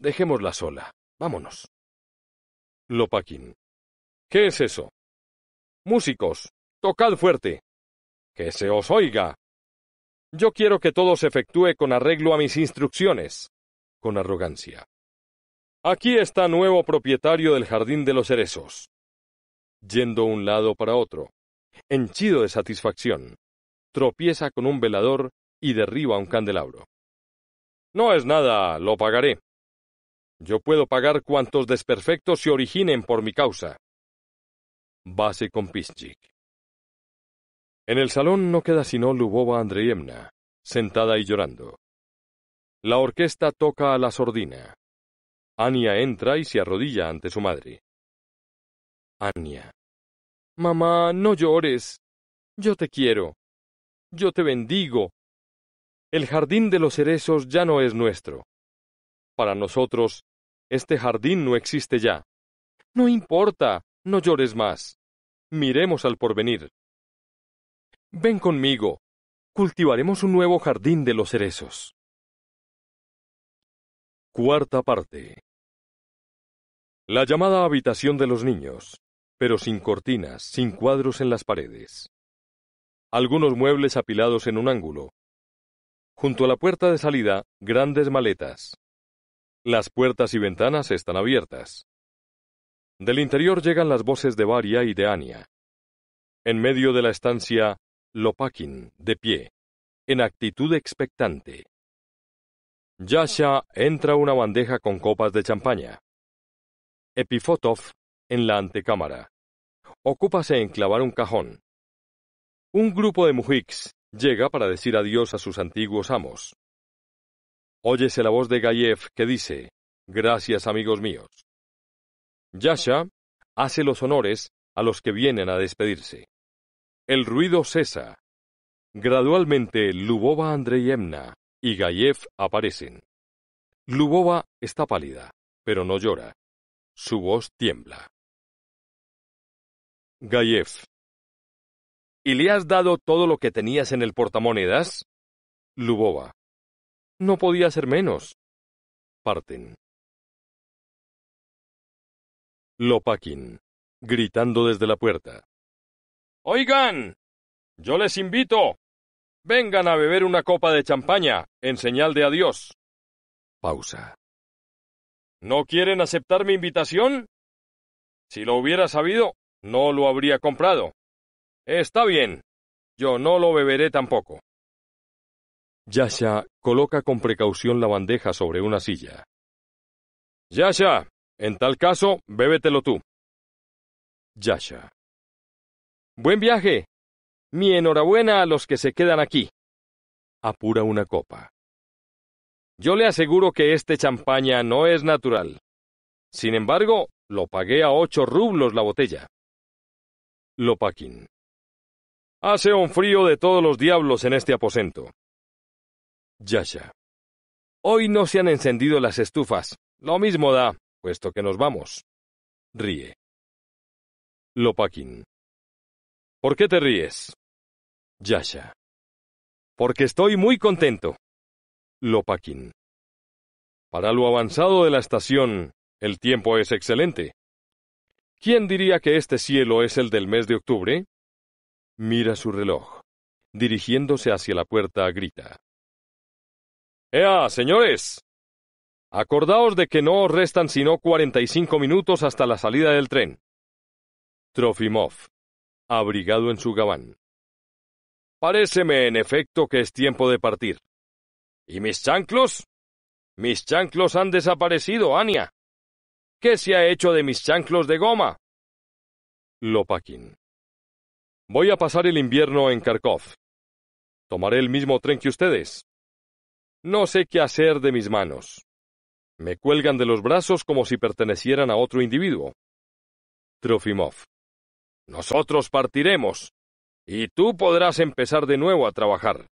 Dejémosla sola. Vámonos. Lopakin. ¿Qué es eso? Músicos, tocad fuerte. Que se os oiga. Yo quiero que todo se efectúe con arreglo a mis instrucciones. Con arrogancia. Aquí está nuevo propietario del jardín de los cerezos. Yendo un lado para otro henchido de satisfacción. Tropieza con un velador y derriba un candelabro. No es nada, lo pagaré. Yo puedo pagar cuantos desperfectos se originen por mi causa. Base con Pichik. En el salón no queda sino Lubova Andreyevna, sentada y llorando. La orquesta toca a la sordina. Ania entra y se arrodilla ante su madre. Ania, Mamá, no llores. Yo te quiero. Yo te bendigo. El jardín de los cerezos ya no es nuestro. Para nosotros, este jardín no existe ya. No importa, no llores más. Miremos al porvenir. Ven conmigo. Cultivaremos un nuevo jardín de los cerezos. Cuarta parte. La llamada habitación de los niños pero sin cortinas, sin cuadros en las paredes. Algunos muebles apilados en un ángulo. Junto a la puerta de salida, grandes maletas. Las puertas y ventanas están abiertas. Del interior llegan las voces de Varia y de Ania. En medio de la estancia, Lopakin, de pie, en actitud expectante. Yasha entra una bandeja con copas de champaña. Epifotov en la antecámara. Ocúpase en clavar un cajón. Un grupo de mujiks llega para decir adiós a sus antiguos amos. Óyese la voz de Gayev que dice, Gracias amigos míos. Yasha hace los honores a los que vienen a despedirse. El ruido cesa. Gradualmente Lubova Andreyevna y Gayev aparecen. Lubova está pálida, pero no llora. Su voz tiembla. Gayev. ¿Y le has dado todo lo que tenías en el portamonedas? Lubova. No podía ser menos. Parten. Lopakin, gritando desde la puerta. Oigan, yo les invito. Vengan a beber una copa de champaña, en señal de adiós. Pausa. ¿No quieren aceptar mi invitación? Si lo hubiera sabido, no lo habría comprado. Está bien, yo no lo beberé tampoco. Yasha coloca con precaución la bandeja sobre una silla. Yasha, en tal caso, bébetelo tú. Yasha. Buen viaje. Mi enhorabuena a los que se quedan aquí. Apura una copa. Yo le aseguro que este champaña no es natural. Sin embargo, lo pagué a ocho rublos la botella. Lopakin. Hace un frío de todos los diablos en este aposento. Yasha. Hoy no se han encendido las estufas. Lo mismo da, puesto que nos vamos. Ríe. Lopakin. ¿Por qué te ríes? Yasha. Porque estoy muy contento. Lopakin. Para lo avanzado de la estación, el tiempo es excelente. ¿Quién diría que este cielo es el del mes de octubre? Mira su reloj. Dirigiéndose hacia la puerta, grita. ¡Ea, señores! Acordaos de que no os restan sino 45 minutos hasta la salida del tren. Trofimov, abrigado en su gabán. Paréceme, en efecto, que es tiempo de partir. ¿Y mis chanclos? Mis chanclos han desaparecido, Ania. ¿Qué se ha hecho de mis chanclos de goma? Lopakin. Voy a pasar el invierno en Kharkov. Tomaré el mismo tren que ustedes. No sé qué hacer de mis manos. Me cuelgan de los brazos como si pertenecieran a otro individuo. Trofimov. Nosotros partiremos. Y tú podrás empezar de nuevo a trabajar.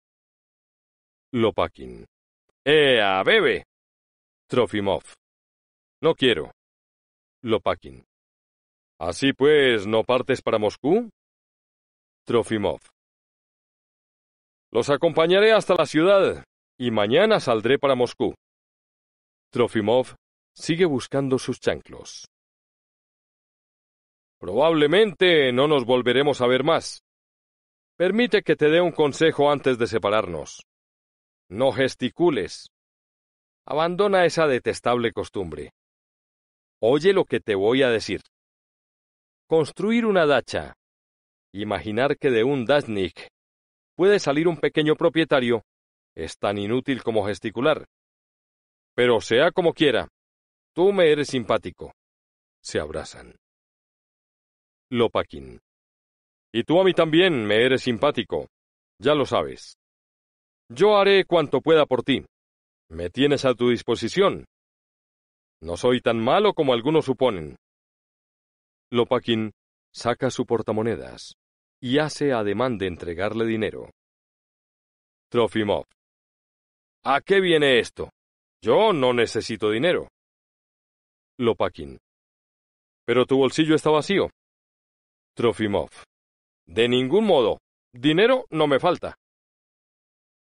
Lopakin. ¡Ea, eh, bebe! Trofimov. No quiero. Lopakin. Así pues, ¿no partes para Moscú? Trofimov. Los acompañaré hasta la ciudad y mañana saldré para Moscú. Trofimov sigue buscando sus chanclos. Probablemente no nos volveremos a ver más. Permite que te dé un consejo antes de separarnos. No gesticules. Abandona esa detestable costumbre. Oye lo que te voy a decir. Construir una dacha. Imaginar que de un dasnik puede salir un pequeño propietario es tan inútil como gesticular. Pero sea como quiera, tú me eres simpático. Se abrazan. Lopakin. Y tú a mí también me eres simpático. Ya lo sabes. Yo haré cuanto pueda por ti. Me tienes a tu disposición. No soy tan malo como algunos suponen. Lopakin saca su portamonedas y hace ademán de entregarle dinero. Trofimov. ¿A qué viene esto? Yo no necesito dinero. Lopakin. Pero tu bolsillo está vacío. Trofimov. De ningún modo. Dinero no me falta.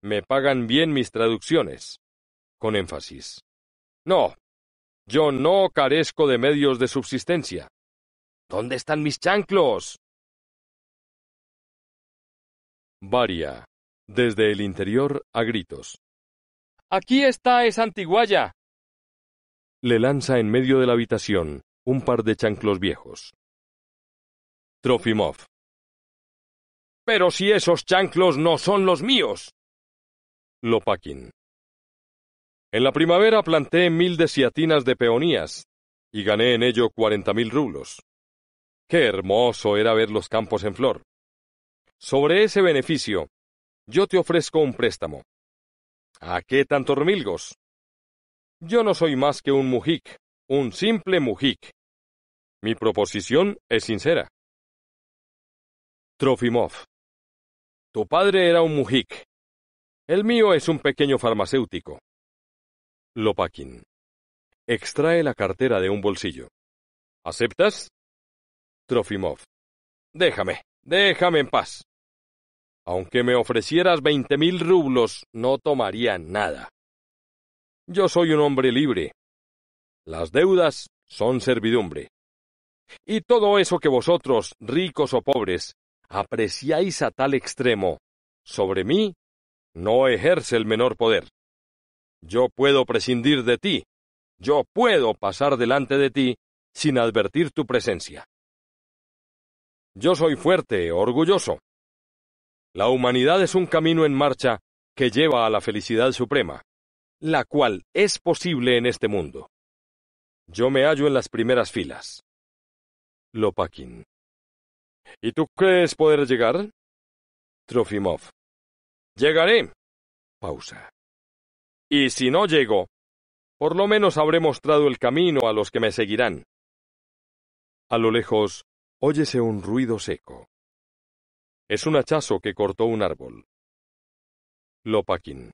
Me pagan bien mis traducciones. Con énfasis. No, yo no carezco de medios de subsistencia. ¿Dónde están mis chanclos? Varia. Desde el interior a gritos. Aquí está esa antiguaya. Le lanza en medio de la habitación un par de chanclos viejos. Trofimov. Pero si esos chanclos no son los míos. Lopakin. En la primavera planté mil desiatinas de peonías y gané en ello cuarenta mil rublos. Qué hermoso era ver los campos en flor. Sobre ese beneficio, yo te ofrezco un préstamo. ¿A qué tantos remilgos? Yo no soy más que un mujik, un simple mujik. Mi proposición es sincera. Trofimov. Tu padre era un mujik. El mío es un pequeño farmacéutico. Lopakin. Extrae la cartera de un bolsillo. ¿Aceptas? Trofimov. Déjame, déjame en paz. Aunque me ofrecieras veinte mil rublos, no tomaría nada. Yo soy un hombre libre. Las deudas son servidumbre. Y todo eso que vosotros, ricos o pobres, apreciáis a tal extremo, sobre mí no ejerce el menor poder. Yo puedo prescindir de ti. Yo puedo pasar delante de ti sin advertir tu presencia. Yo soy fuerte, e orgulloso. La humanidad es un camino en marcha que lleva a la felicidad suprema, la cual es posible en este mundo. Yo me hallo en las primeras filas. Lopakin. ¿Y tú crees poder llegar? Trofimov. Llegaré. Pausa. Y si no llego, por lo menos habré mostrado el camino a los que me seguirán. A lo lejos, óyese un ruido seco. Es un hachazo que cortó un árbol. Lopakin.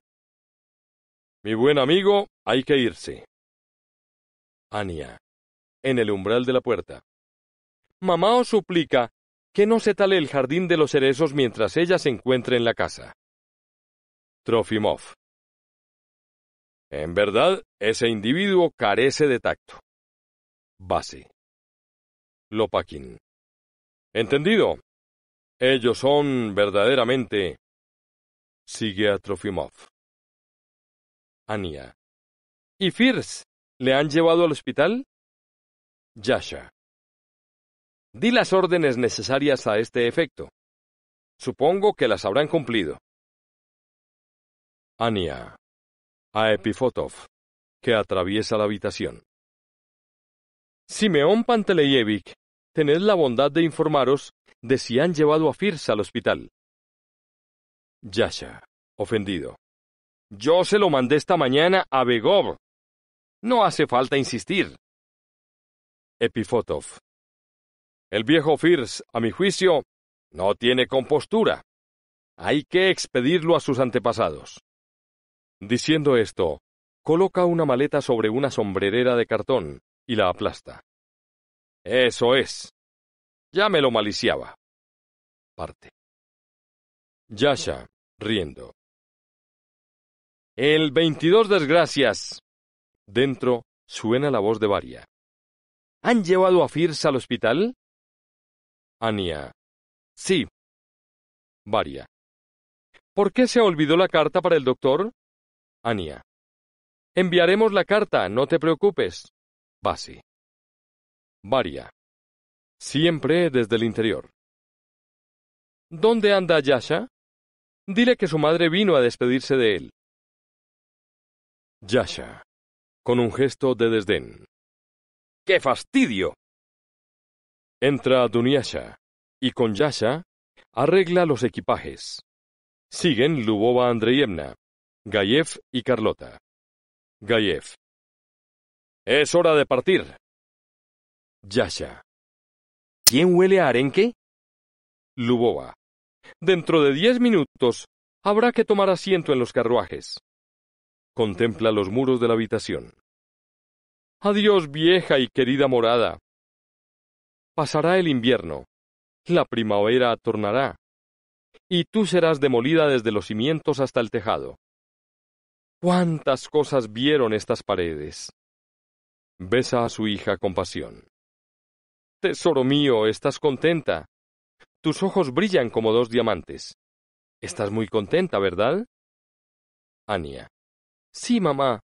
Mi buen amigo, hay que irse. Ania. En el umbral de la puerta. Mamá os suplica que no se tale el jardín de los cerezos mientras ella se encuentre en la casa. Trofimov. En verdad, ese individuo carece de tacto. Base. Lopakin. Entendido. Ellos son verdaderamente. Sigue a Trofimov. Ania. ¿Y Firs? ¿Le han llevado al hospital? Yasha. Di las órdenes necesarias a este efecto. Supongo que las habrán cumplido. Ania a Epifotov, que atraviesa la habitación. Simeón Panteleyevich, tened la bondad de informaros de si han llevado a Firs al hospital. Yasha, ofendido. Yo se lo mandé esta mañana a Begov. No hace falta insistir. Epifotov. El viejo Firs, a mi juicio, no tiene compostura. Hay que expedirlo a sus antepasados. Diciendo esto, coloca una maleta sobre una sombrerera de cartón y la aplasta. Eso es. Ya me lo maliciaba. Parte. Yasha, riendo. El 22 desgracias. Dentro suena la voz de Varia. ¿Han llevado a Firsa al hospital? Ania. Sí. Varia. ¿Por qué se olvidó la carta para el doctor? Ania. Enviaremos la carta, no te preocupes. Basi. Varia. Siempre desde el interior. ¿Dónde anda Yasha? Dile que su madre vino a despedirse de él. Yasha, con un gesto de desdén. ¡Qué fastidio! Entra Dunyasha, y con Yasha arregla los equipajes. Siguen Lubova Andreyevna, Gayev y Carlota. Gayev. Es hora de partir. Yasha. ¿Quién huele a arenque? Lubova. Dentro de diez minutos habrá que tomar asiento en los carruajes. Contempla los muros de la habitación. Adiós vieja y querida morada. Pasará el invierno. La primavera tornará. Y tú serás demolida desde los cimientos hasta el tejado cuántas cosas vieron estas paredes. Besa a su hija con pasión. Tesoro mío, estás contenta. Tus ojos brillan como dos diamantes. Estás muy contenta, ¿verdad? Ania. Sí, mamá.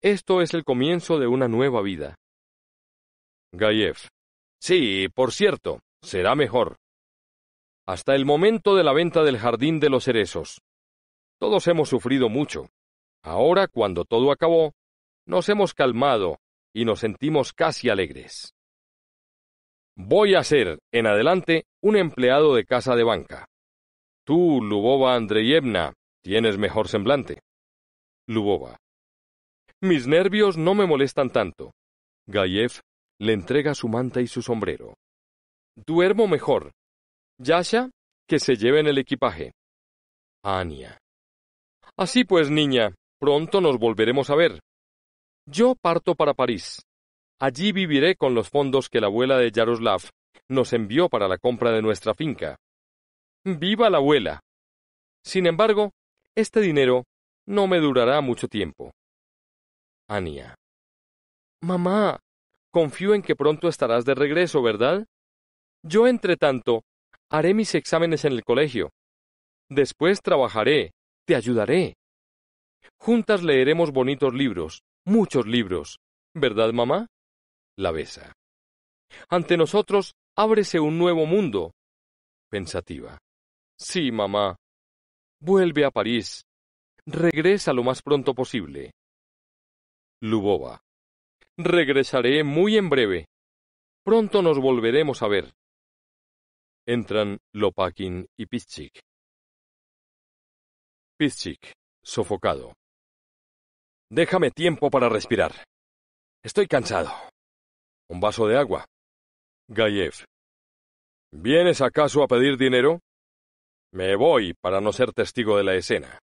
Esto es el comienzo de una nueva vida. Gayev. Sí, por cierto, será mejor. Hasta el momento de la venta del jardín de los cerezos. Todos hemos sufrido mucho. Ahora, cuando todo acabó, nos hemos calmado y nos sentimos casi alegres. Voy a ser, en adelante, un empleado de casa de banca. Tú, Lubova Andreyevna, tienes mejor semblante. Lubova. Mis nervios no me molestan tanto. Gayev le entrega su manta y su sombrero. Duermo mejor. Yasha, que se lleven el equipaje. Ania. Así pues, niña, Pronto nos volveremos a ver. Yo parto para París. Allí viviré con los fondos que la abuela de Yaroslav nos envió para la compra de nuestra finca. ¡Viva la abuela! Sin embargo, este dinero no me durará mucho tiempo. Ania. Mamá, confío en que pronto estarás de regreso, ¿verdad? Yo, entre tanto, haré mis exámenes en el colegio. Después trabajaré, te ayudaré. Juntas leeremos bonitos libros, muchos libros. ¿Verdad, mamá? La besa. Ante nosotros ábrese un nuevo mundo. Pensativa. Sí, mamá. Vuelve a París. Regresa lo más pronto posible. Lubova. Regresaré muy en breve. Pronto nos volveremos a ver. Entran Lopakin y Pischik. Pischik sofocado. Déjame tiempo para respirar. Estoy cansado. Un vaso de agua. Gayev. ¿Vienes acaso a pedir dinero? Me voy para no ser testigo de la escena.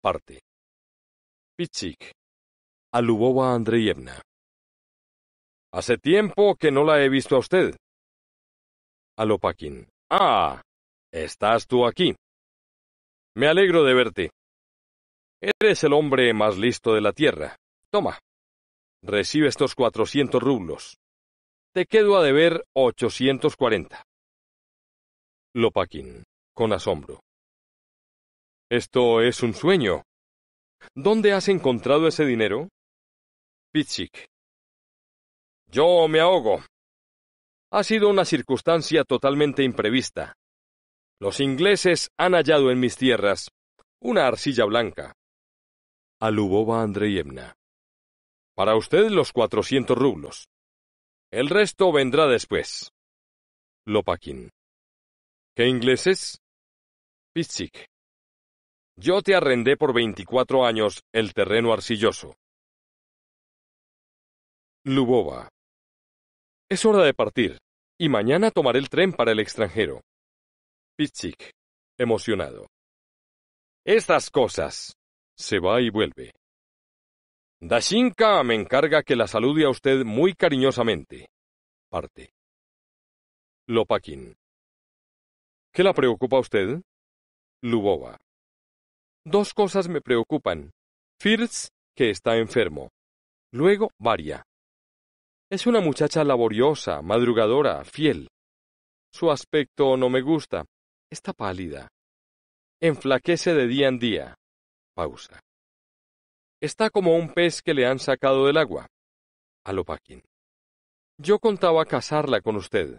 Parte. Pichik. A Lubova Hace tiempo que no la he visto a usted. Alopakin. Ah, estás tú aquí. Me alegro de verte. Eres el hombre más listo de la tierra. Toma. Recibe estos cuatrocientos rublos. Te quedo a deber ochocientos cuarenta. Lopakin, con asombro. Esto es un sueño. ¿Dónde has encontrado ese dinero? Pitsik. Yo me ahogo. Ha sido una circunstancia totalmente imprevista. Los ingleses han hallado en mis tierras una arcilla blanca, a Lubova Andreyevna. Para usted los cuatrocientos rublos. El resto vendrá después. Lopakin. ¿Qué ingleses? Pitsik. Yo te arrendé por veinticuatro años el terreno arcilloso. Lubova. Es hora de partir, y mañana tomaré el tren para el extranjero. Pitsik, emocionado. Estas cosas. Se va y vuelve. Dashinka me encarga que la salude a usted muy cariñosamente. Parte. Lopakin. ¿Qué la preocupa a usted? Lubova. Dos cosas me preocupan. First, que está enfermo. Luego, Varia. Es una muchacha laboriosa, madrugadora, fiel. Su aspecto no me gusta. Está pálida. Enflaquece de día en día. Pausa. Está como un pez que le han sacado del agua. A Lopakin. Yo contaba casarla con usted.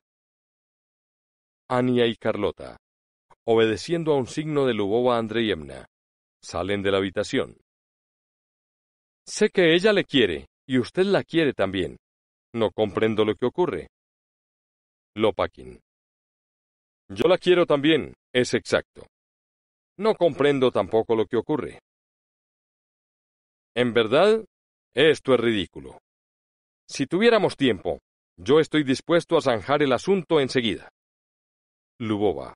Ania y Carlota, obedeciendo a un signo de Lubova Andreyevna, salen de la habitación. Sé que ella le quiere, y usted la quiere también. No comprendo lo que ocurre. Lopakin. Yo la quiero también, es exacto. No comprendo tampoco lo que ocurre. En verdad, esto es ridículo. Si tuviéramos tiempo, yo estoy dispuesto a zanjar el asunto enseguida. Lubova.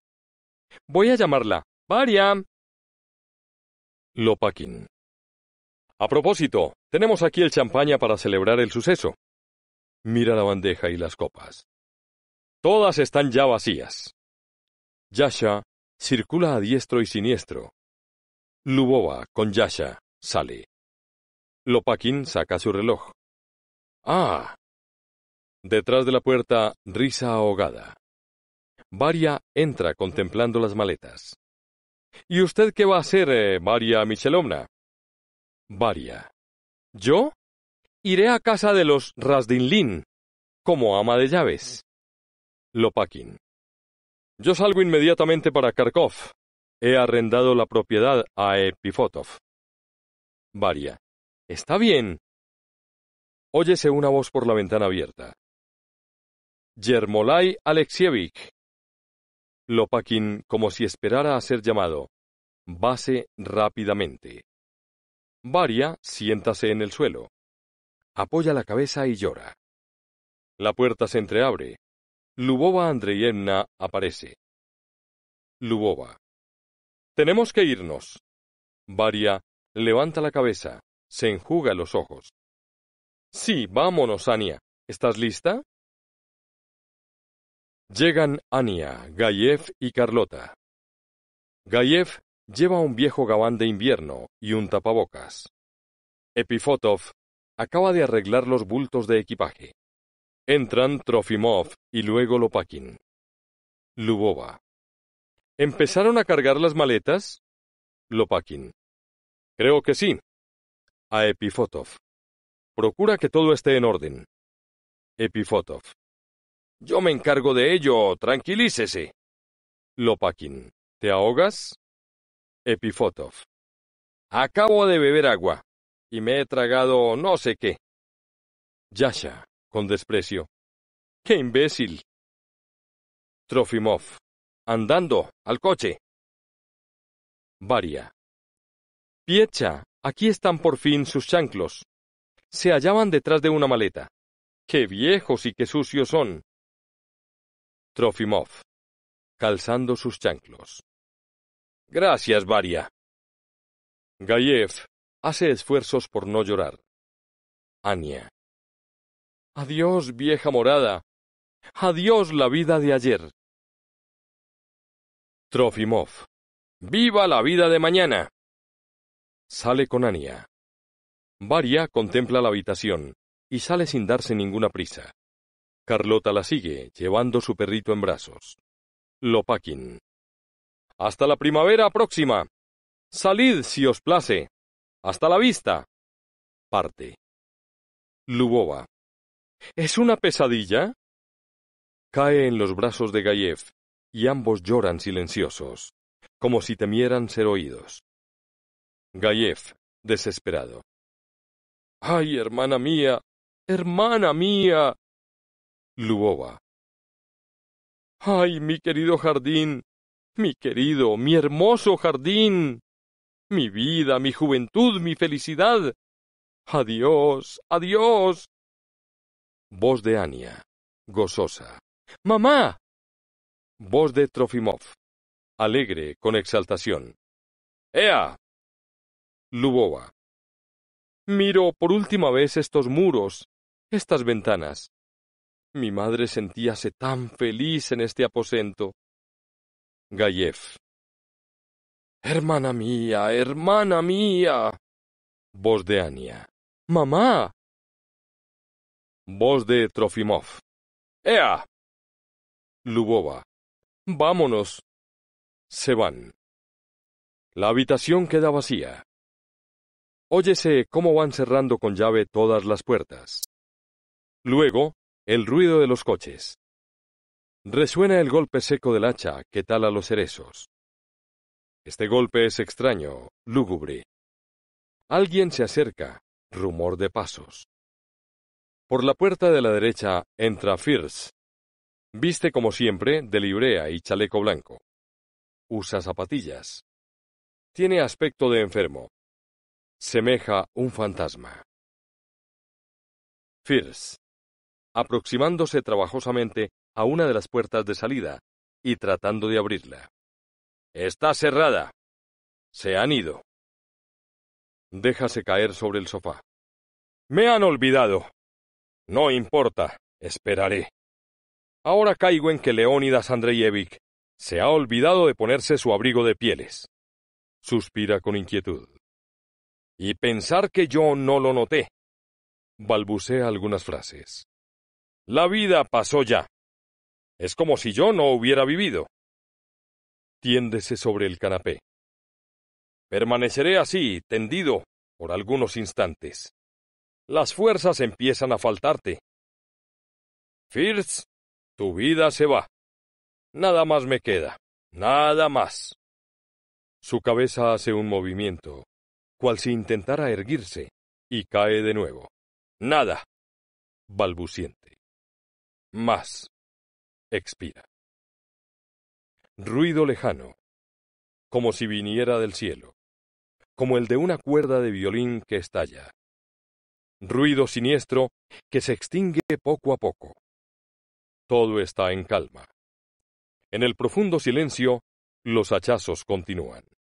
Voy a llamarla. Varia. Lopakin. A propósito, tenemos aquí el champaña para celebrar el suceso. Mira la bandeja y las copas. Todas están ya vacías. Yasha circula a diestro y siniestro. Lubova, con Yasha, sale. Lopakin saca su reloj. ¡Ah! Detrás de la puerta, risa ahogada. Varia entra contemplando las maletas. ¿Y usted qué va a hacer, eh, Varia Michelovna? Varia. ¿Yo? Iré a casa de los Rasdinlin, como ama de llaves. Lopakin. Yo salgo inmediatamente para Kharkov. He arrendado la propiedad a Epifotov. Varia. Está bien. Óyese una voz por la ventana abierta. Yermolai Alexievich. Lopakin, como si esperara a ser llamado. Base rápidamente. Varia, siéntase en el suelo. Apoya la cabeza y llora. La puerta se entreabre. Lubova Andreyevna aparece. Lubova. Tenemos que irnos. Varia levanta la cabeza. Se enjuga los ojos. Sí, vámonos, Ania. ¿Estás lista? Llegan Ania, Gayev y Carlota. Gayev lleva un viejo gabán de invierno y un tapabocas. Epifotov acaba de arreglar los bultos de equipaje. Entran Trofimov y luego Lopakin. Lubova. ¿Empezaron a cargar las maletas? Lopakin. Creo que sí. A Epifotov. Procura que todo esté en orden. Epifotov. Yo me encargo de ello, tranquilícese. Lopakin. ¿Te ahogas? Epifotov. Acabo de beber agua, y me he tragado no sé qué. Yasha, con desprecio. ¡Qué imbécil! Trofimov. Andando, al coche. Varia. Piecha, Aquí están por fin sus chanclos. Se hallaban detrás de una maleta. ¡Qué viejos y qué sucios son! Trofimov, calzando sus chanclos. Gracias, Varia. Gayev hace esfuerzos por no llorar. Anya. Adiós, vieja morada. Adiós, la vida de ayer. Trofimov. ¡Viva la vida de mañana! Sale con Ania. Varia contempla la habitación y sale sin darse ninguna prisa. Carlota la sigue, llevando su perrito en brazos. Lopakin. Hasta la primavera próxima. Salid si os place. Hasta la vista. Parte. Lubova. ¿Es una pesadilla? Cae en los brazos de Gayev, y ambos lloran silenciosos, como si temieran ser oídos desesperado. ¡Ay, hermana mía! ¡Hermana mía! Lubova. ¡Ay, mi querido jardín! ¡Mi querido, mi hermoso jardín! ¡Mi vida, mi juventud, mi felicidad! ¡Adiós, adiós! Voz de Ania, gozosa. ¡Mamá! Voz de Trofimov, alegre, con exaltación. ¡Ea! Lubova. Miro por última vez estos muros, estas ventanas. Mi madre sentíase tan feliz en este aposento. Gayev. Hermana mía, hermana mía. Voz de Ania. Mamá. Voz de Trofimov. ¡Ea! Lubova. Vámonos. Se van. La habitación queda vacía. Óyese cómo van cerrando con llave todas las puertas. Luego, el ruido de los coches. Resuena el golpe seco del hacha que tala los cerezos. Este golpe es extraño, lúgubre. Alguien se acerca, rumor de pasos. Por la puerta de la derecha entra Fierce. Viste como siempre de librea y chaleco blanco. Usa zapatillas. Tiene aspecto de enfermo semeja un fantasma. Fierce. Aproximándose trabajosamente a una de las puertas de salida y tratando de abrirla. Está cerrada. Se han ido. Déjase caer sobre el sofá. Me han olvidado. No importa, esperaré. Ahora caigo en que Leónidas Andreyevich se ha olvidado de ponerse su abrigo de pieles. Suspira con inquietud. Y pensar que yo no lo noté. Balbucea algunas frases. La vida pasó ya. Es como si yo no hubiera vivido. Tiéndese sobre el canapé. Permaneceré así, tendido, por algunos instantes. Las fuerzas empiezan a faltarte. First, tu vida se va. Nada más me queda. Nada más. Su cabeza hace un movimiento, cual si intentara erguirse, y cae de nuevo. Nada. balbuciente. Más. expira. Ruido lejano, como si viniera del cielo, como el de una cuerda de violín que estalla. Ruido siniestro que se extingue poco a poco. Todo está en calma. En el profundo silencio, los hachazos continúan.